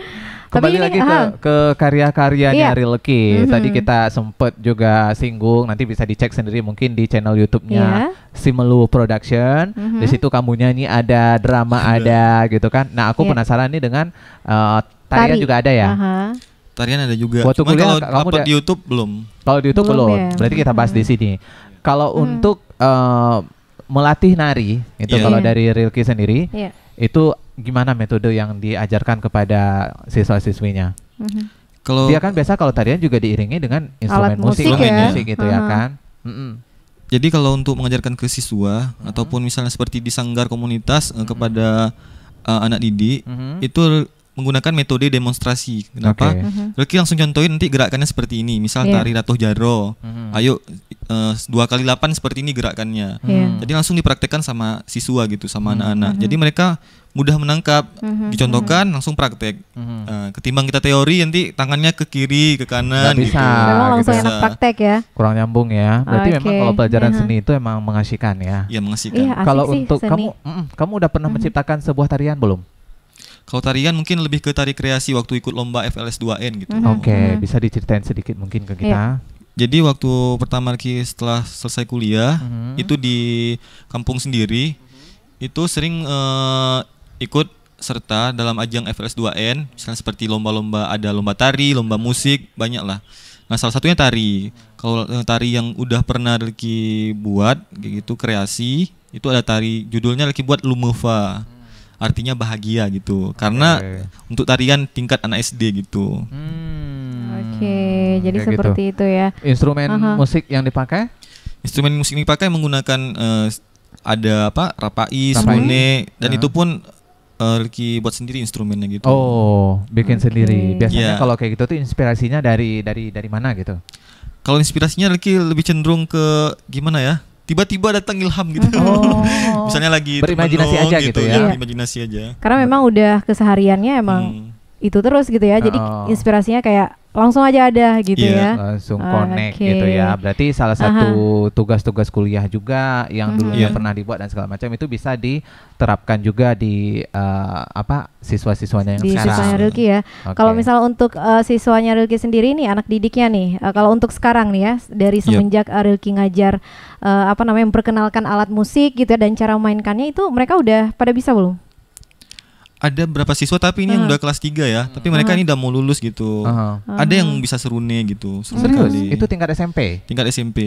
kembali ini, lagi ke, ke, ah. ke karya-karyanya iya. Mm-hmm. Tadi kita sempet juga singgung, nanti bisa dicek sendiri mungkin di channel YouTube-nya yeah. Simelu Production. Mm-hmm. Di situ kamu nyanyi ada drama Sudah. ada gitu kan. Nah, aku yeah. penasaran nih dengan uh, tarian Tari. juga ada ya. Uh-huh. Tarian ada juga. Waktu Cuman kuliah, kalau kamu di YouTube belum. Kalau di YouTube belum. belum. Ya. Berarti kita bahas hmm di mm-hmm. sini. Kalau hmm. untuk uh, melatih nari itu yeah. kalau yeah. dari Rilki sendiri. Yeah itu gimana metode yang diajarkan kepada siswa-siswinya? Mm-hmm. Kalau dia kan biasa kalau tarian juga diiringi dengan instrumen Alat musik, musik, ya. musik gitu uh-huh. ya kan. Mm-mm. Jadi kalau untuk mengajarkan ke siswa mm-hmm. ataupun misalnya seperti di sanggar komunitas mm-hmm. kepada uh, anak didik mm-hmm. itu menggunakan metode demonstrasi. Kenapa? Okay. Mhm. uh langsung contohin nanti gerakannya seperti ini. Misal yeah. tari ratuh jaro. Mm-hmm. Ayo eh, dua kali delapan seperti ini gerakannya. Mm-hmm. Jadi langsung dipraktekkan sama siswa gitu, sama uh-huh. anak-anak. Mm-hmm. Jadi mereka mudah menangkap, mm-hmm. dicontohkan mm-hmm. langsung praktek. Mm-hmm. Uh, ketimbang kita teori nanti tangannya ke kiri, ke kanan Gak gitu. bisa. Memang langsung bisa. enak praktek ya. Kurang nyambung ya. Berarti okay. memang kalau pelajaran mm-hmm. seni itu emang mengasihkan ya. Iya, mengasihkan. Iya, kalau untuk seni. kamu mm, kamu udah pernah mm-hmm. menciptakan sebuah tarian belum? Kalau tarian mungkin lebih ke tari kreasi waktu ikut lomba FLS2N gitu. Mm -hmm. Oke, okay, mm-hmm. bisa diceritain sedikit mungkin ke kita. Yeah. Jadi waktu pertama kali setelah selesai kuliah mm -hmm. itu di kampung sendiri mm-hmm. itu sering uh, ikut serta dalam ajang FLS2N misalnya seperti lomba-lomba ada lomba tari, lomba musik, banyak lah. Nah, salah satunya tari. Kalau eh, tari yang udah pernah Riki buat kayak gitu kreasi, itu ada tari judulnya Riki buat Lumeva. Hmm artinya bahagia gitu karena untuk tarian tingkat anak SD gitu hmm. oke okay, jadi Kayak gitu. seperti gitu. itu ya instrumen uh-huh. musik yang dipakai instrumen musik yang dipakai menggunakan uh, ada apa rapai, Sune, dan iya. itu pun uh, Ricky buat sendiri instrumennya gitu. Oh, bikin okay. sendiri. Biasanya yeah. kalau kayak gitu tuh inspirasinya dari dari dari mana gitu? Kalau inspirasinya Ricky lebih cenderung ke gimana ya? tiba-tiba datang ilham gitu. Oh. Misalnya lagi berimajinasi aja gitu, gitu ya. ya. Iya. Imajinasi aja. Karena memang udah kesehariannya emang hmm itu terus gitu ya. Jadi oh. inspirasinya kayak langsung aja ada gitu yeah. ya. Langsung connect okay. gitu ya. Berarti salah satu tugas-tugas kuliah juga yang dulu yeah. Mm-hmm. pernah dibuat dan segala macam itu bisa diterapkan juga di uh, apa siswa-siswanya yang di sekarang. siswanya Rilki ya. Okay. Kalau misal untuk uh, siswanya Rilki sendiri nih anak didiknya nih. Uh, kalau untuk sekarang nih ya dari semenjak yep. Rilki ngajar uh, apa namanya memperkenalkan alat musik gitu ya dan cara memainkannya itu mereka udah pada bisa belum? ada berapa siswa tapi ini uh. yang hmm. udah kelas 3 ya, tapi hmm. mereka ini udah mau lulus gitu. Uh. Uh. Ada yang bisa serune gitu. Serune Serius? Itu tingkat SMP? Tingkat SMP.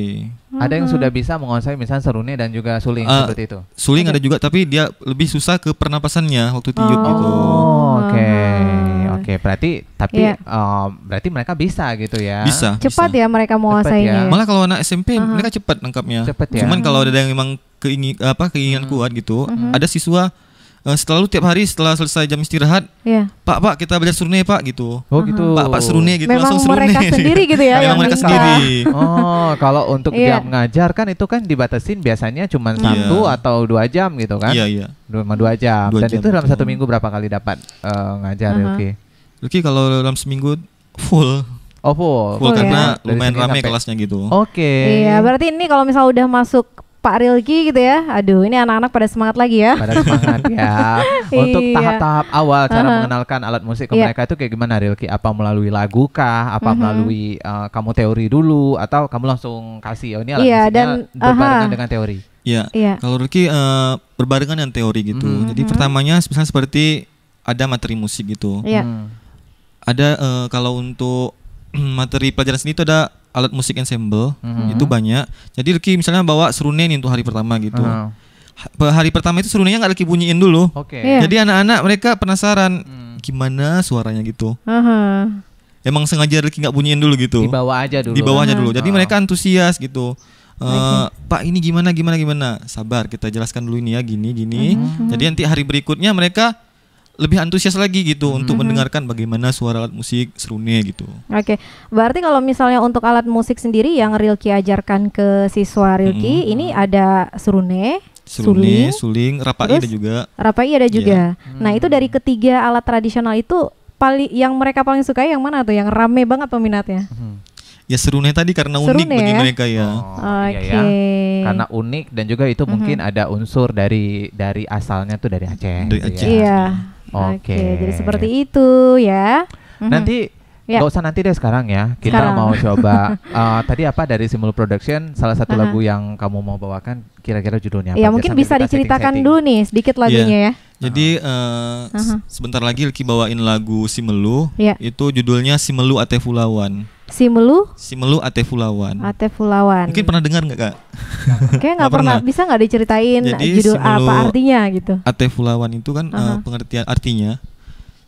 Uh. Ada yang sudah bisa menguasai misalnya serune dan juga suling uh, seperti itu. Suling okay. ada juga tapi dia lebih susah ke pernapasannya waktu tiup gitu. oh. gitu. Oke. Okay. Oke, okay, berarti tapi yeah. um, berarti mereka bisa gitu ya. Bisa. Cepat bisa. ya mereka menguasainya. Ya. Malah kalau anak SMP uh -huh. mereka cepat nangkapnya. Cepat ya. Cuman kalau ada yang memang keingin apa keinginan -huh. kuat gitu. uh -huh. Ada siswa Eh, setelah selalu tiap hari setelah selesai jam istirahat, yeah. Pak Pak kita belajar serune Pak gitu. Oh gitu. Pak Pak serune gitu Memang langsung serune. mereka sendiri gitu ya. Memang mereka sendiri. Oh kalau untuk yeah. jam ngajar kan itu kan dibatasin biasanya cuma yeah. satu atau dua jam gitu kan? Iya yeah, iya. Yeah. Dua, dua jam. Dua Dan jam, itu dalam satu minggu berapa kali dapat uh, ngajar uh-huh. kalau dalam seminggu full. Oh full. Full, full karena ya? lumayan rame kelasnya gitu. Oke. Okay. Iya berarti ini kalau misal udah masuk Pak Rilki gitu ya. Aduh, ini anak-anak pada semangat lagi ya. Pada semangat ya. Untuk iya. tahap-tahap awal cara uh-huh. mengenalkan alat musik ke yeah. mereka itu kayak gimana Rilki? Apa melalui lagu kah? Apa uh-huh. melalui uh, kamu teori dulu atau kamu langsung kasih oh ini alat yeah, musiknya dan, berbarengan uh-huh. dengan teori? Iya. Yeah. Kalau Rilki uh, berbarengan dengan teori gitu. Uh mhm. -huh. Jadi mhm. pertamanya misalnya seperti ada materi musik gitu. Iya. Yeah. Hmm. Ada uh, kalau untuk materi pelajaran seni itu ada alat musik ensemble mm-hmm. itu banyak. Jadi Ricky misalnya bawa serunen untuk hari pertama gitu. Mm-hmm. Hari pertama itu serunennya nggak Ricky bunyiin dulu. Okay. Iya. Yeah. Jadi anak-anak mereka penasaran hmm. gimana suaranya gitu. Uh-huh. Emang sengaja Ricky nggak bunyiin dulu gitu. Dibawa aja dulu. Dibawa aja dulu. Jadi oh. mereka antusias gitu. Uh, Pak ini gimana gimana gimana. Sabar kita jelaskan dulu ini ya gini gini. Uh-huh. Jadi nanti hari berikutnya mereka lebih antusias lagi gitu hmm. untuk hmm. mendengarkan bagaimana suara alat musik serunya gitu. Oke, okay. berarti kalau misalnya untuk alat musik sendiri yang Rilki ajarkan ke siswa Rilki hmm. ini ada serune, serune, suling, suling rapai ada juga. Rapai ada iya. juga. Yeah. Hmm. Nah itu dari ketiga alat tradisional itu paling yang mereka paling suka yang mana tuh? Yang rame banget peminatnya? Hmm. Ya serunya tadi karena serune unik ya? bagi mereka ya. Oh, Okay. Iya ya. Karena unik dan juga itu mm -hmm. mungkin ada unsur dari dari asalnya tuh dari Aceh. Dari gitu ya. Aceh. Iya. Oke. Okay. Jadi seperti itu ya. Nanti Ya. Gak usah nanti deh sekarang ya. Kita sekarang. mau coba uh, tadi apa dari Simul Production salah satu -huh. lagu yang kamu mau bawakan kira-kira judulnya apa? Ya mungkin bisa diceritakan setting -setting. dulu nih sedikit lagunya yeah. ya. Jadi uh, eh, uh -huh. sebentar lagi Liki bawain lagu Simelu. Yeah. Itu judulnya Simelu Atefulawan. Simelu? Simelu Atefulawan. Atefulawan. Mungkin pernah dengar nggak kak? Kayak nggak pernah. pernah. Bisa nggak diceritain Jadi, judul Simelu apa artinya gitu? Atefulawan itu kan eh, uh -huh. uh, pengertian artinya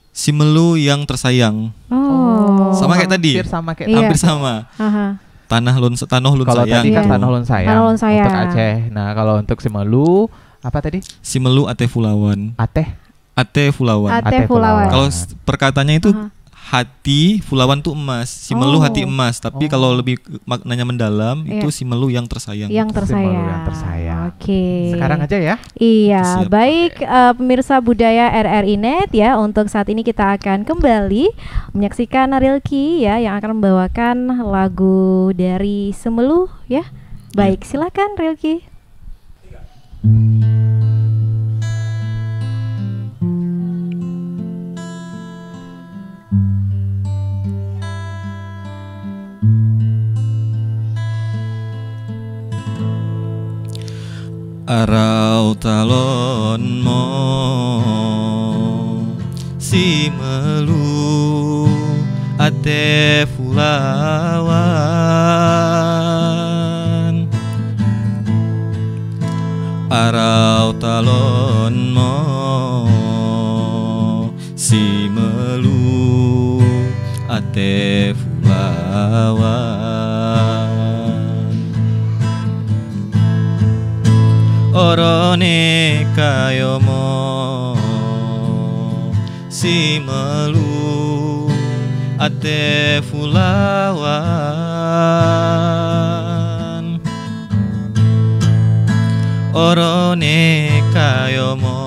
Simelu yang tersayang. Oh. Sama kayak tadi. Hampir sama kayak. Iya. Hampir sama. Uh -huh. Tanah lun tanah lun kalau sayang. Kalau tadi kan yeah. tanah lun sayang. Tanah lun sayang. Untuk Aceh. Nah kalau untuk Simelu apa tadi? Simelu Atefulawan. Ateh. Ate Fulawan. Ate Fulawan. Kalau perkataannya itu uh -huh hati Fulawan tuh emas, si melu hati oh. emas. Tapi oh. kalau lebih maknanya mendalam yeah. itu si melu yang tersayang. Yang tersayang. Si tersayang. Oke. Okay. Sekarang aja ya. Iya, Siap. baik okay. uh, eh, pemirsa budaya RRI Net ya. Untuk saat ini kita akan kembali menyaksikan Arilki ya yang akan membawakan lagu dari Semelu ya. Baik, iya. silakan Rilki. Tiga. arau talon mo si melu ate fulawan arau talon mo si melu ate fulawan Corone kayomo si melu ate fulawan Orone kayomo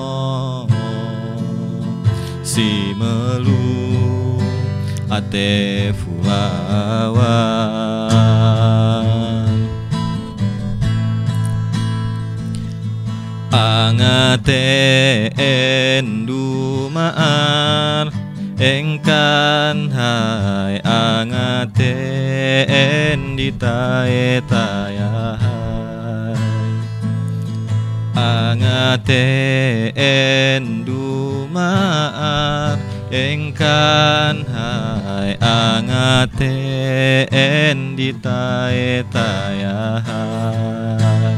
si melu ate fulawan angaten dumaan engkan hai angaten ditae tayahai angaten dumaan engkan hai angaten ditae hai.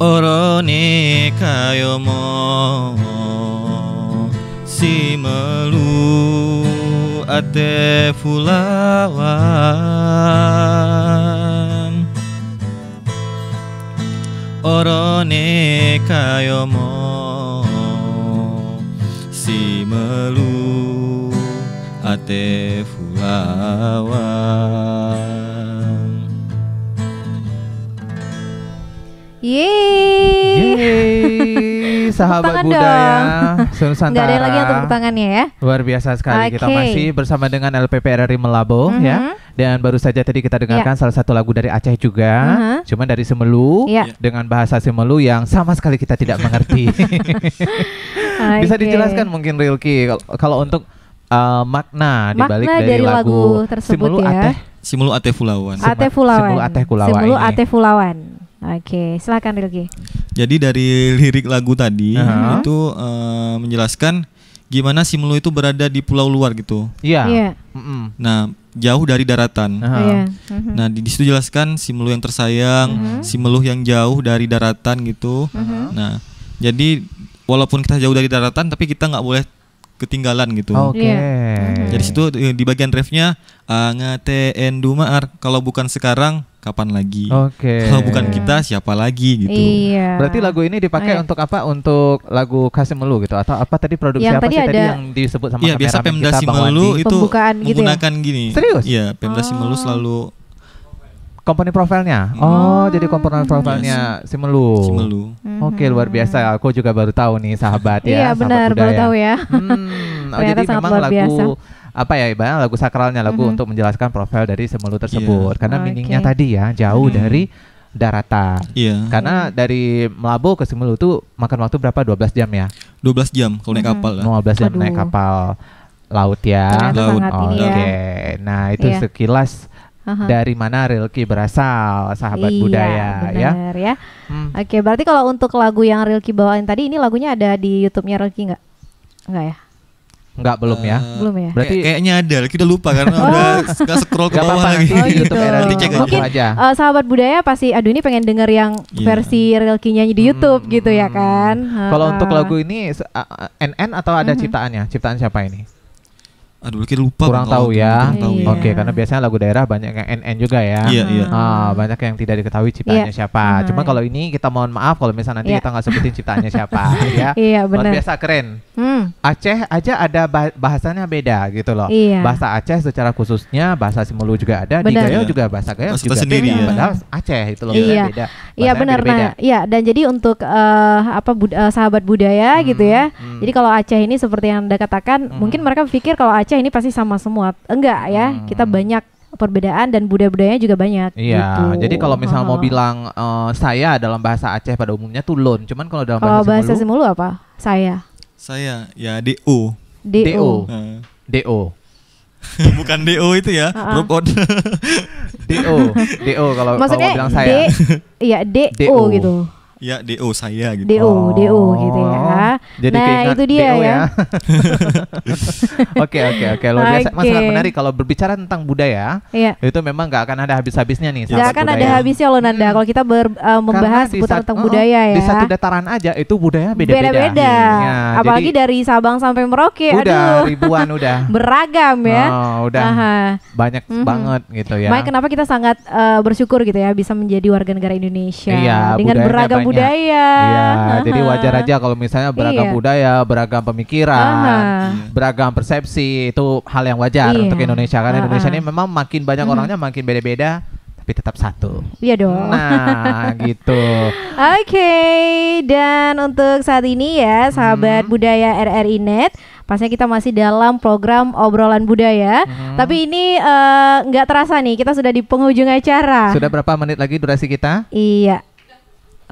orone kayomo si melu ate fulawan orone kayomo si melu ate fulawan Yeay. sahabat Sahabat budaya Nusantara. Gak ada lagi yang tepuk tangannya ya. Luar biasa sekali okay. kita masih bersama dengan LPPRRI Melabo mm -hmm. ya. Dan baru saja tadi kita dengarkan yeah. salah satu lagu dari Aceh juga, uh mm-hmm. -huh. cuman dari Semelu yeah. dengan bahasa Semelu yang sama sekali kita tidak mengerti. okay. Bisa dijelaskan mungkin Rilki kalau untuk uh, makna, di balik dari, dari lagu, tersebut Simulu ya. Ateh. Simulu Ateh Fulawan. Simulu Ateh Fulawan. Simulu Ateh Fulawan. Oke, silakan Rilki. Jadi dari lirik lagu tadi uh -huh. itu uh, menjelaskan gimana Simelu itu berada di pulau luar gitu. Iya. Yeah. Yeah. Nah, jauh dari daratan. Uh -huh. uh -huh. Nah, mm-hmm. di situ jelaskan si Simelu yang tersayang, uh mm-hmm. -huh. Simelu yang jauh dari daratan gitu. Uh mm-hmm. -huh. Nah, jadi walaupun kita jauh dari daratan tapi kita nggak boleh ketinggalan gitu. Oh, oke. Okay. Iya. Yeah. Mm-hmm. Jadi situ di bagian refnya ngate endumaar kalau bukan sekarang kapan lagi? Oke. Okay. Kalau bukan kita siapa lagi gitu. Iya. Berarti lagu ini dipakai oh, untuk apa? Untuk lagu Kasimelu gitu atau apa tadi produksi yang apa tadi sih tadi yang disebut sama Iya, biasa Pemda Simelu itu menggunakan gitu ya? gini. Serius? Iya, Pemda oh. Simelu selalu Komponen profilnya. Hmm. Oh, jadi komponen profilnya yes. Simelu. Simelu. Mm-hmm. Oke, luar biasa. Aku juga baru tahu nih sahabat iya, ya. Iya, benar, baru tahu ya. Hmm, oh, jadi memang luar biasa. lagu apa ya ibaratnya lagu sakralnya lagu mm-hmm. untuk menjelaskan profil dari Semelu tersebut. Yeah. Karena okay. tadi ya jauh mm-hmm. dari daratan. Iya. Karena mhm. dari Melabu ke Semelu itu makan waktu berapa? 12 jam ya? 12 jam kalau naik mhm. kapal ya. lah. 12 jam Aduh. naik kapal laut ya. laut. Oh, Oke. Okay. Ya. Nah, itu iya. sekilas -huh. dari mana Rilki berasal, sahabat iya, budaya bener, ya. ya. Hmm. Oke, berarti kalau untuk lagu yang Rilki bawain tadi ini lagunya ada di YouTube-nya Rilki nggak? Nggak ya? Enggak belum ya. Uh, belum ya. Berarti kayaknya ada, kita lupa karena oh. udah enggak scroll ke bawah lagi. Oh, gitu. Nanti Mungkin aja. Uh, eh, sahabat budaya pasti aduh ini pengen denger yang yeah. versi Rilki nyanyi di hmm, YouTube hmm. gitu ya hmm. kan. Kalau uh. untuk lagu ini uh, eh, NN atau ada uh hmm. -huh. ciptaannya? Ciptaan siapa ini? Aduh, lupa kurang ya. tahu ya. Kurang iya. Oke, okay, karena biasanya lagu daerah banyak yang NN juga ya. Iya, iya. Yeah. banyak yang tidak diketahui ciptanya yeah. siapa. -huh. Cuma kalau ini kita mohon maaf kalau misalnya nanti iya. kita nggak sebutin ciptanya siapa ya. Iya, benar. biasa keren. Hmm. Aceh aja ada bahasanya beda gitu loh. Iya. Bahasa Aceh secara khususnya bahasa Simulu juga ada, bener. di Gayo juga bahasa Gayo juga. sendiri ya. Padahal Aceh itu loh iya. beda. Iya, benar. Nah, iya dan jadi untuk uh, apa bud uh, sahabat budaya hmm. gitu ya. Hmm. Jadi kalau Aceh ini seperti yang Anda katakan, hmm. mungkin mereka pikir kalau Aceh Aceh ini pasti sama semua. Enggak ya, hmm. kita banyak perbedaan dan budaya-budayanya juga banyak. Iya. Gitu. Jadi kalau misal uh mau bilang uh, saya dalam bahasa Aceh pada umumnya tuh lon, cuman kalau dalam kalo bahasa, semulu Simulu, apa? Saya. Saya ya DO. DO. DO. Bukan DO itu ya, uh-uh. robot. DO. DO kalau Maksudnya bilang saya. iya DO, DO gitu. Ya DO saya gitu. DO, oh. DO gitu ya. Jadi nah, itu dia DO ya. ya. Oke, oke, oke. Luar biasa. Okay. Mas menarik kalau berbicara tentang budaya. Iya. Itu memang gak akan ada habis-habisnya nih. Nggak akan budaya. ada habisnya loh Nanda. Hmm. Kalau kita ber, uh, membahas seputar tentang uh, budaya ya. Di satu dataran aja itu budaya beda-beda. Beda-beda. Hmm, ya, Apalagi jadi, dari Sabang sampai Merauke. Udah aduh. ribuan udah. Beragam ya. Oh, udah. Aha. Banyak mm -hmm. banget gitu ya. Mai, kenapa kita sangat uh, bersyukur gitu ya bisa menjadi warga negara Indonesia iya, dengan beragam budaya. Iya, uh-huh. jadi wajar aja kalau misalnya beragam iya. budaya, beragam pemikiran, uh-huh. beragam persepsi itu hal yang wajar iya. untuk Indonesia kan. uh-huh. Indonesia ini memang makin banyak uh-huh. orangnya makin beda-beda tapi tetap satu. Iya dong. Nah, gitu. Oke, okay, dan untuk saat ini ya hmm. sahabat hmm. budaya RRI Inet, pastinya kita masih dalam program obrolan budaya. Hmm. Tapi ini eh, nggak uh, terasa nih, kita sudah di penghujung acara. Sudah berapa menit lagi durasi kita? Iya,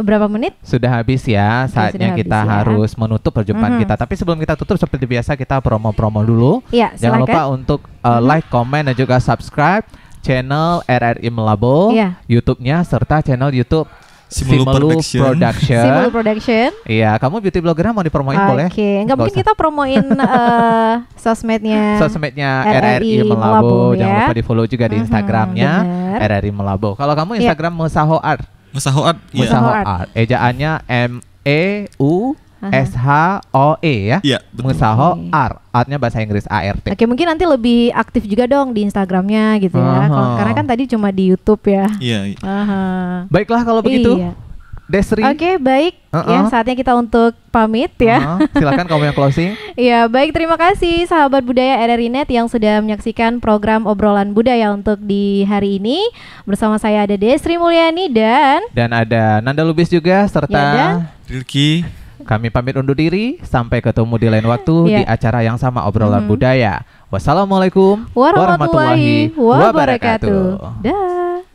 berapa menit? Sudah habis ya, saatnya habis kita ya. harus menutup perjumpaan -hmm. kita. Tapi sebelum kita tutup seperti biasa kita promo-promo dulu. Ya, Jangan lupa untuk uh, mhm. like, comment dan juga subscribe channel RRI Melabo, ya. YouTube-nya serta channel YouTube Simulu, Production. Production. Simulu Production. Iya, kamu beauty blogger mau dipromoin okay. boleh? Oke, nggak mungkin usah. kita promoin uh, sosmednya. Sosmednya RRI, RRI Melabo. Jangan ya. lupa di follow juga di mm -hmm, RRI Melabo. Kalau kamu iya. Instagram yeah. Musaho Art. Mesahoat. Ya. Mesahoat. Ejaannya M E U S H O E ya. Iya, Musaho Artnya bahasa Inggris A R T. Oke, mungkin nanti lebih aktif juga dong di Instagramnya gitu ya. Uh -huh. Karena kan tadi cuma di YouTube ya. Iya. uh iya. -huh. Baiklah kalau begitu. Iya. Desri. Oke, okay, baik. Uh-uh. Ya, saatnya kita untuk pamit ya. Uh-uh. Silakan kamu yang closing. Iya, baik terima kasih sahabat budaya RRI Net yang sudah menyaksikan program obrolan budaya untuk di hari ini. Bersama saya ada Desri Mulyani dan dan ada Nanda Lubis juga serta ya, Rilki. Kami pamit undur diri sampai ketemu di lain waktu ya. di acara yang sama obrolan hmm budaya. Wassalamualaikum warahmatullahi, warahmatullahi wabarakatuh. wabarakatuh. Dah.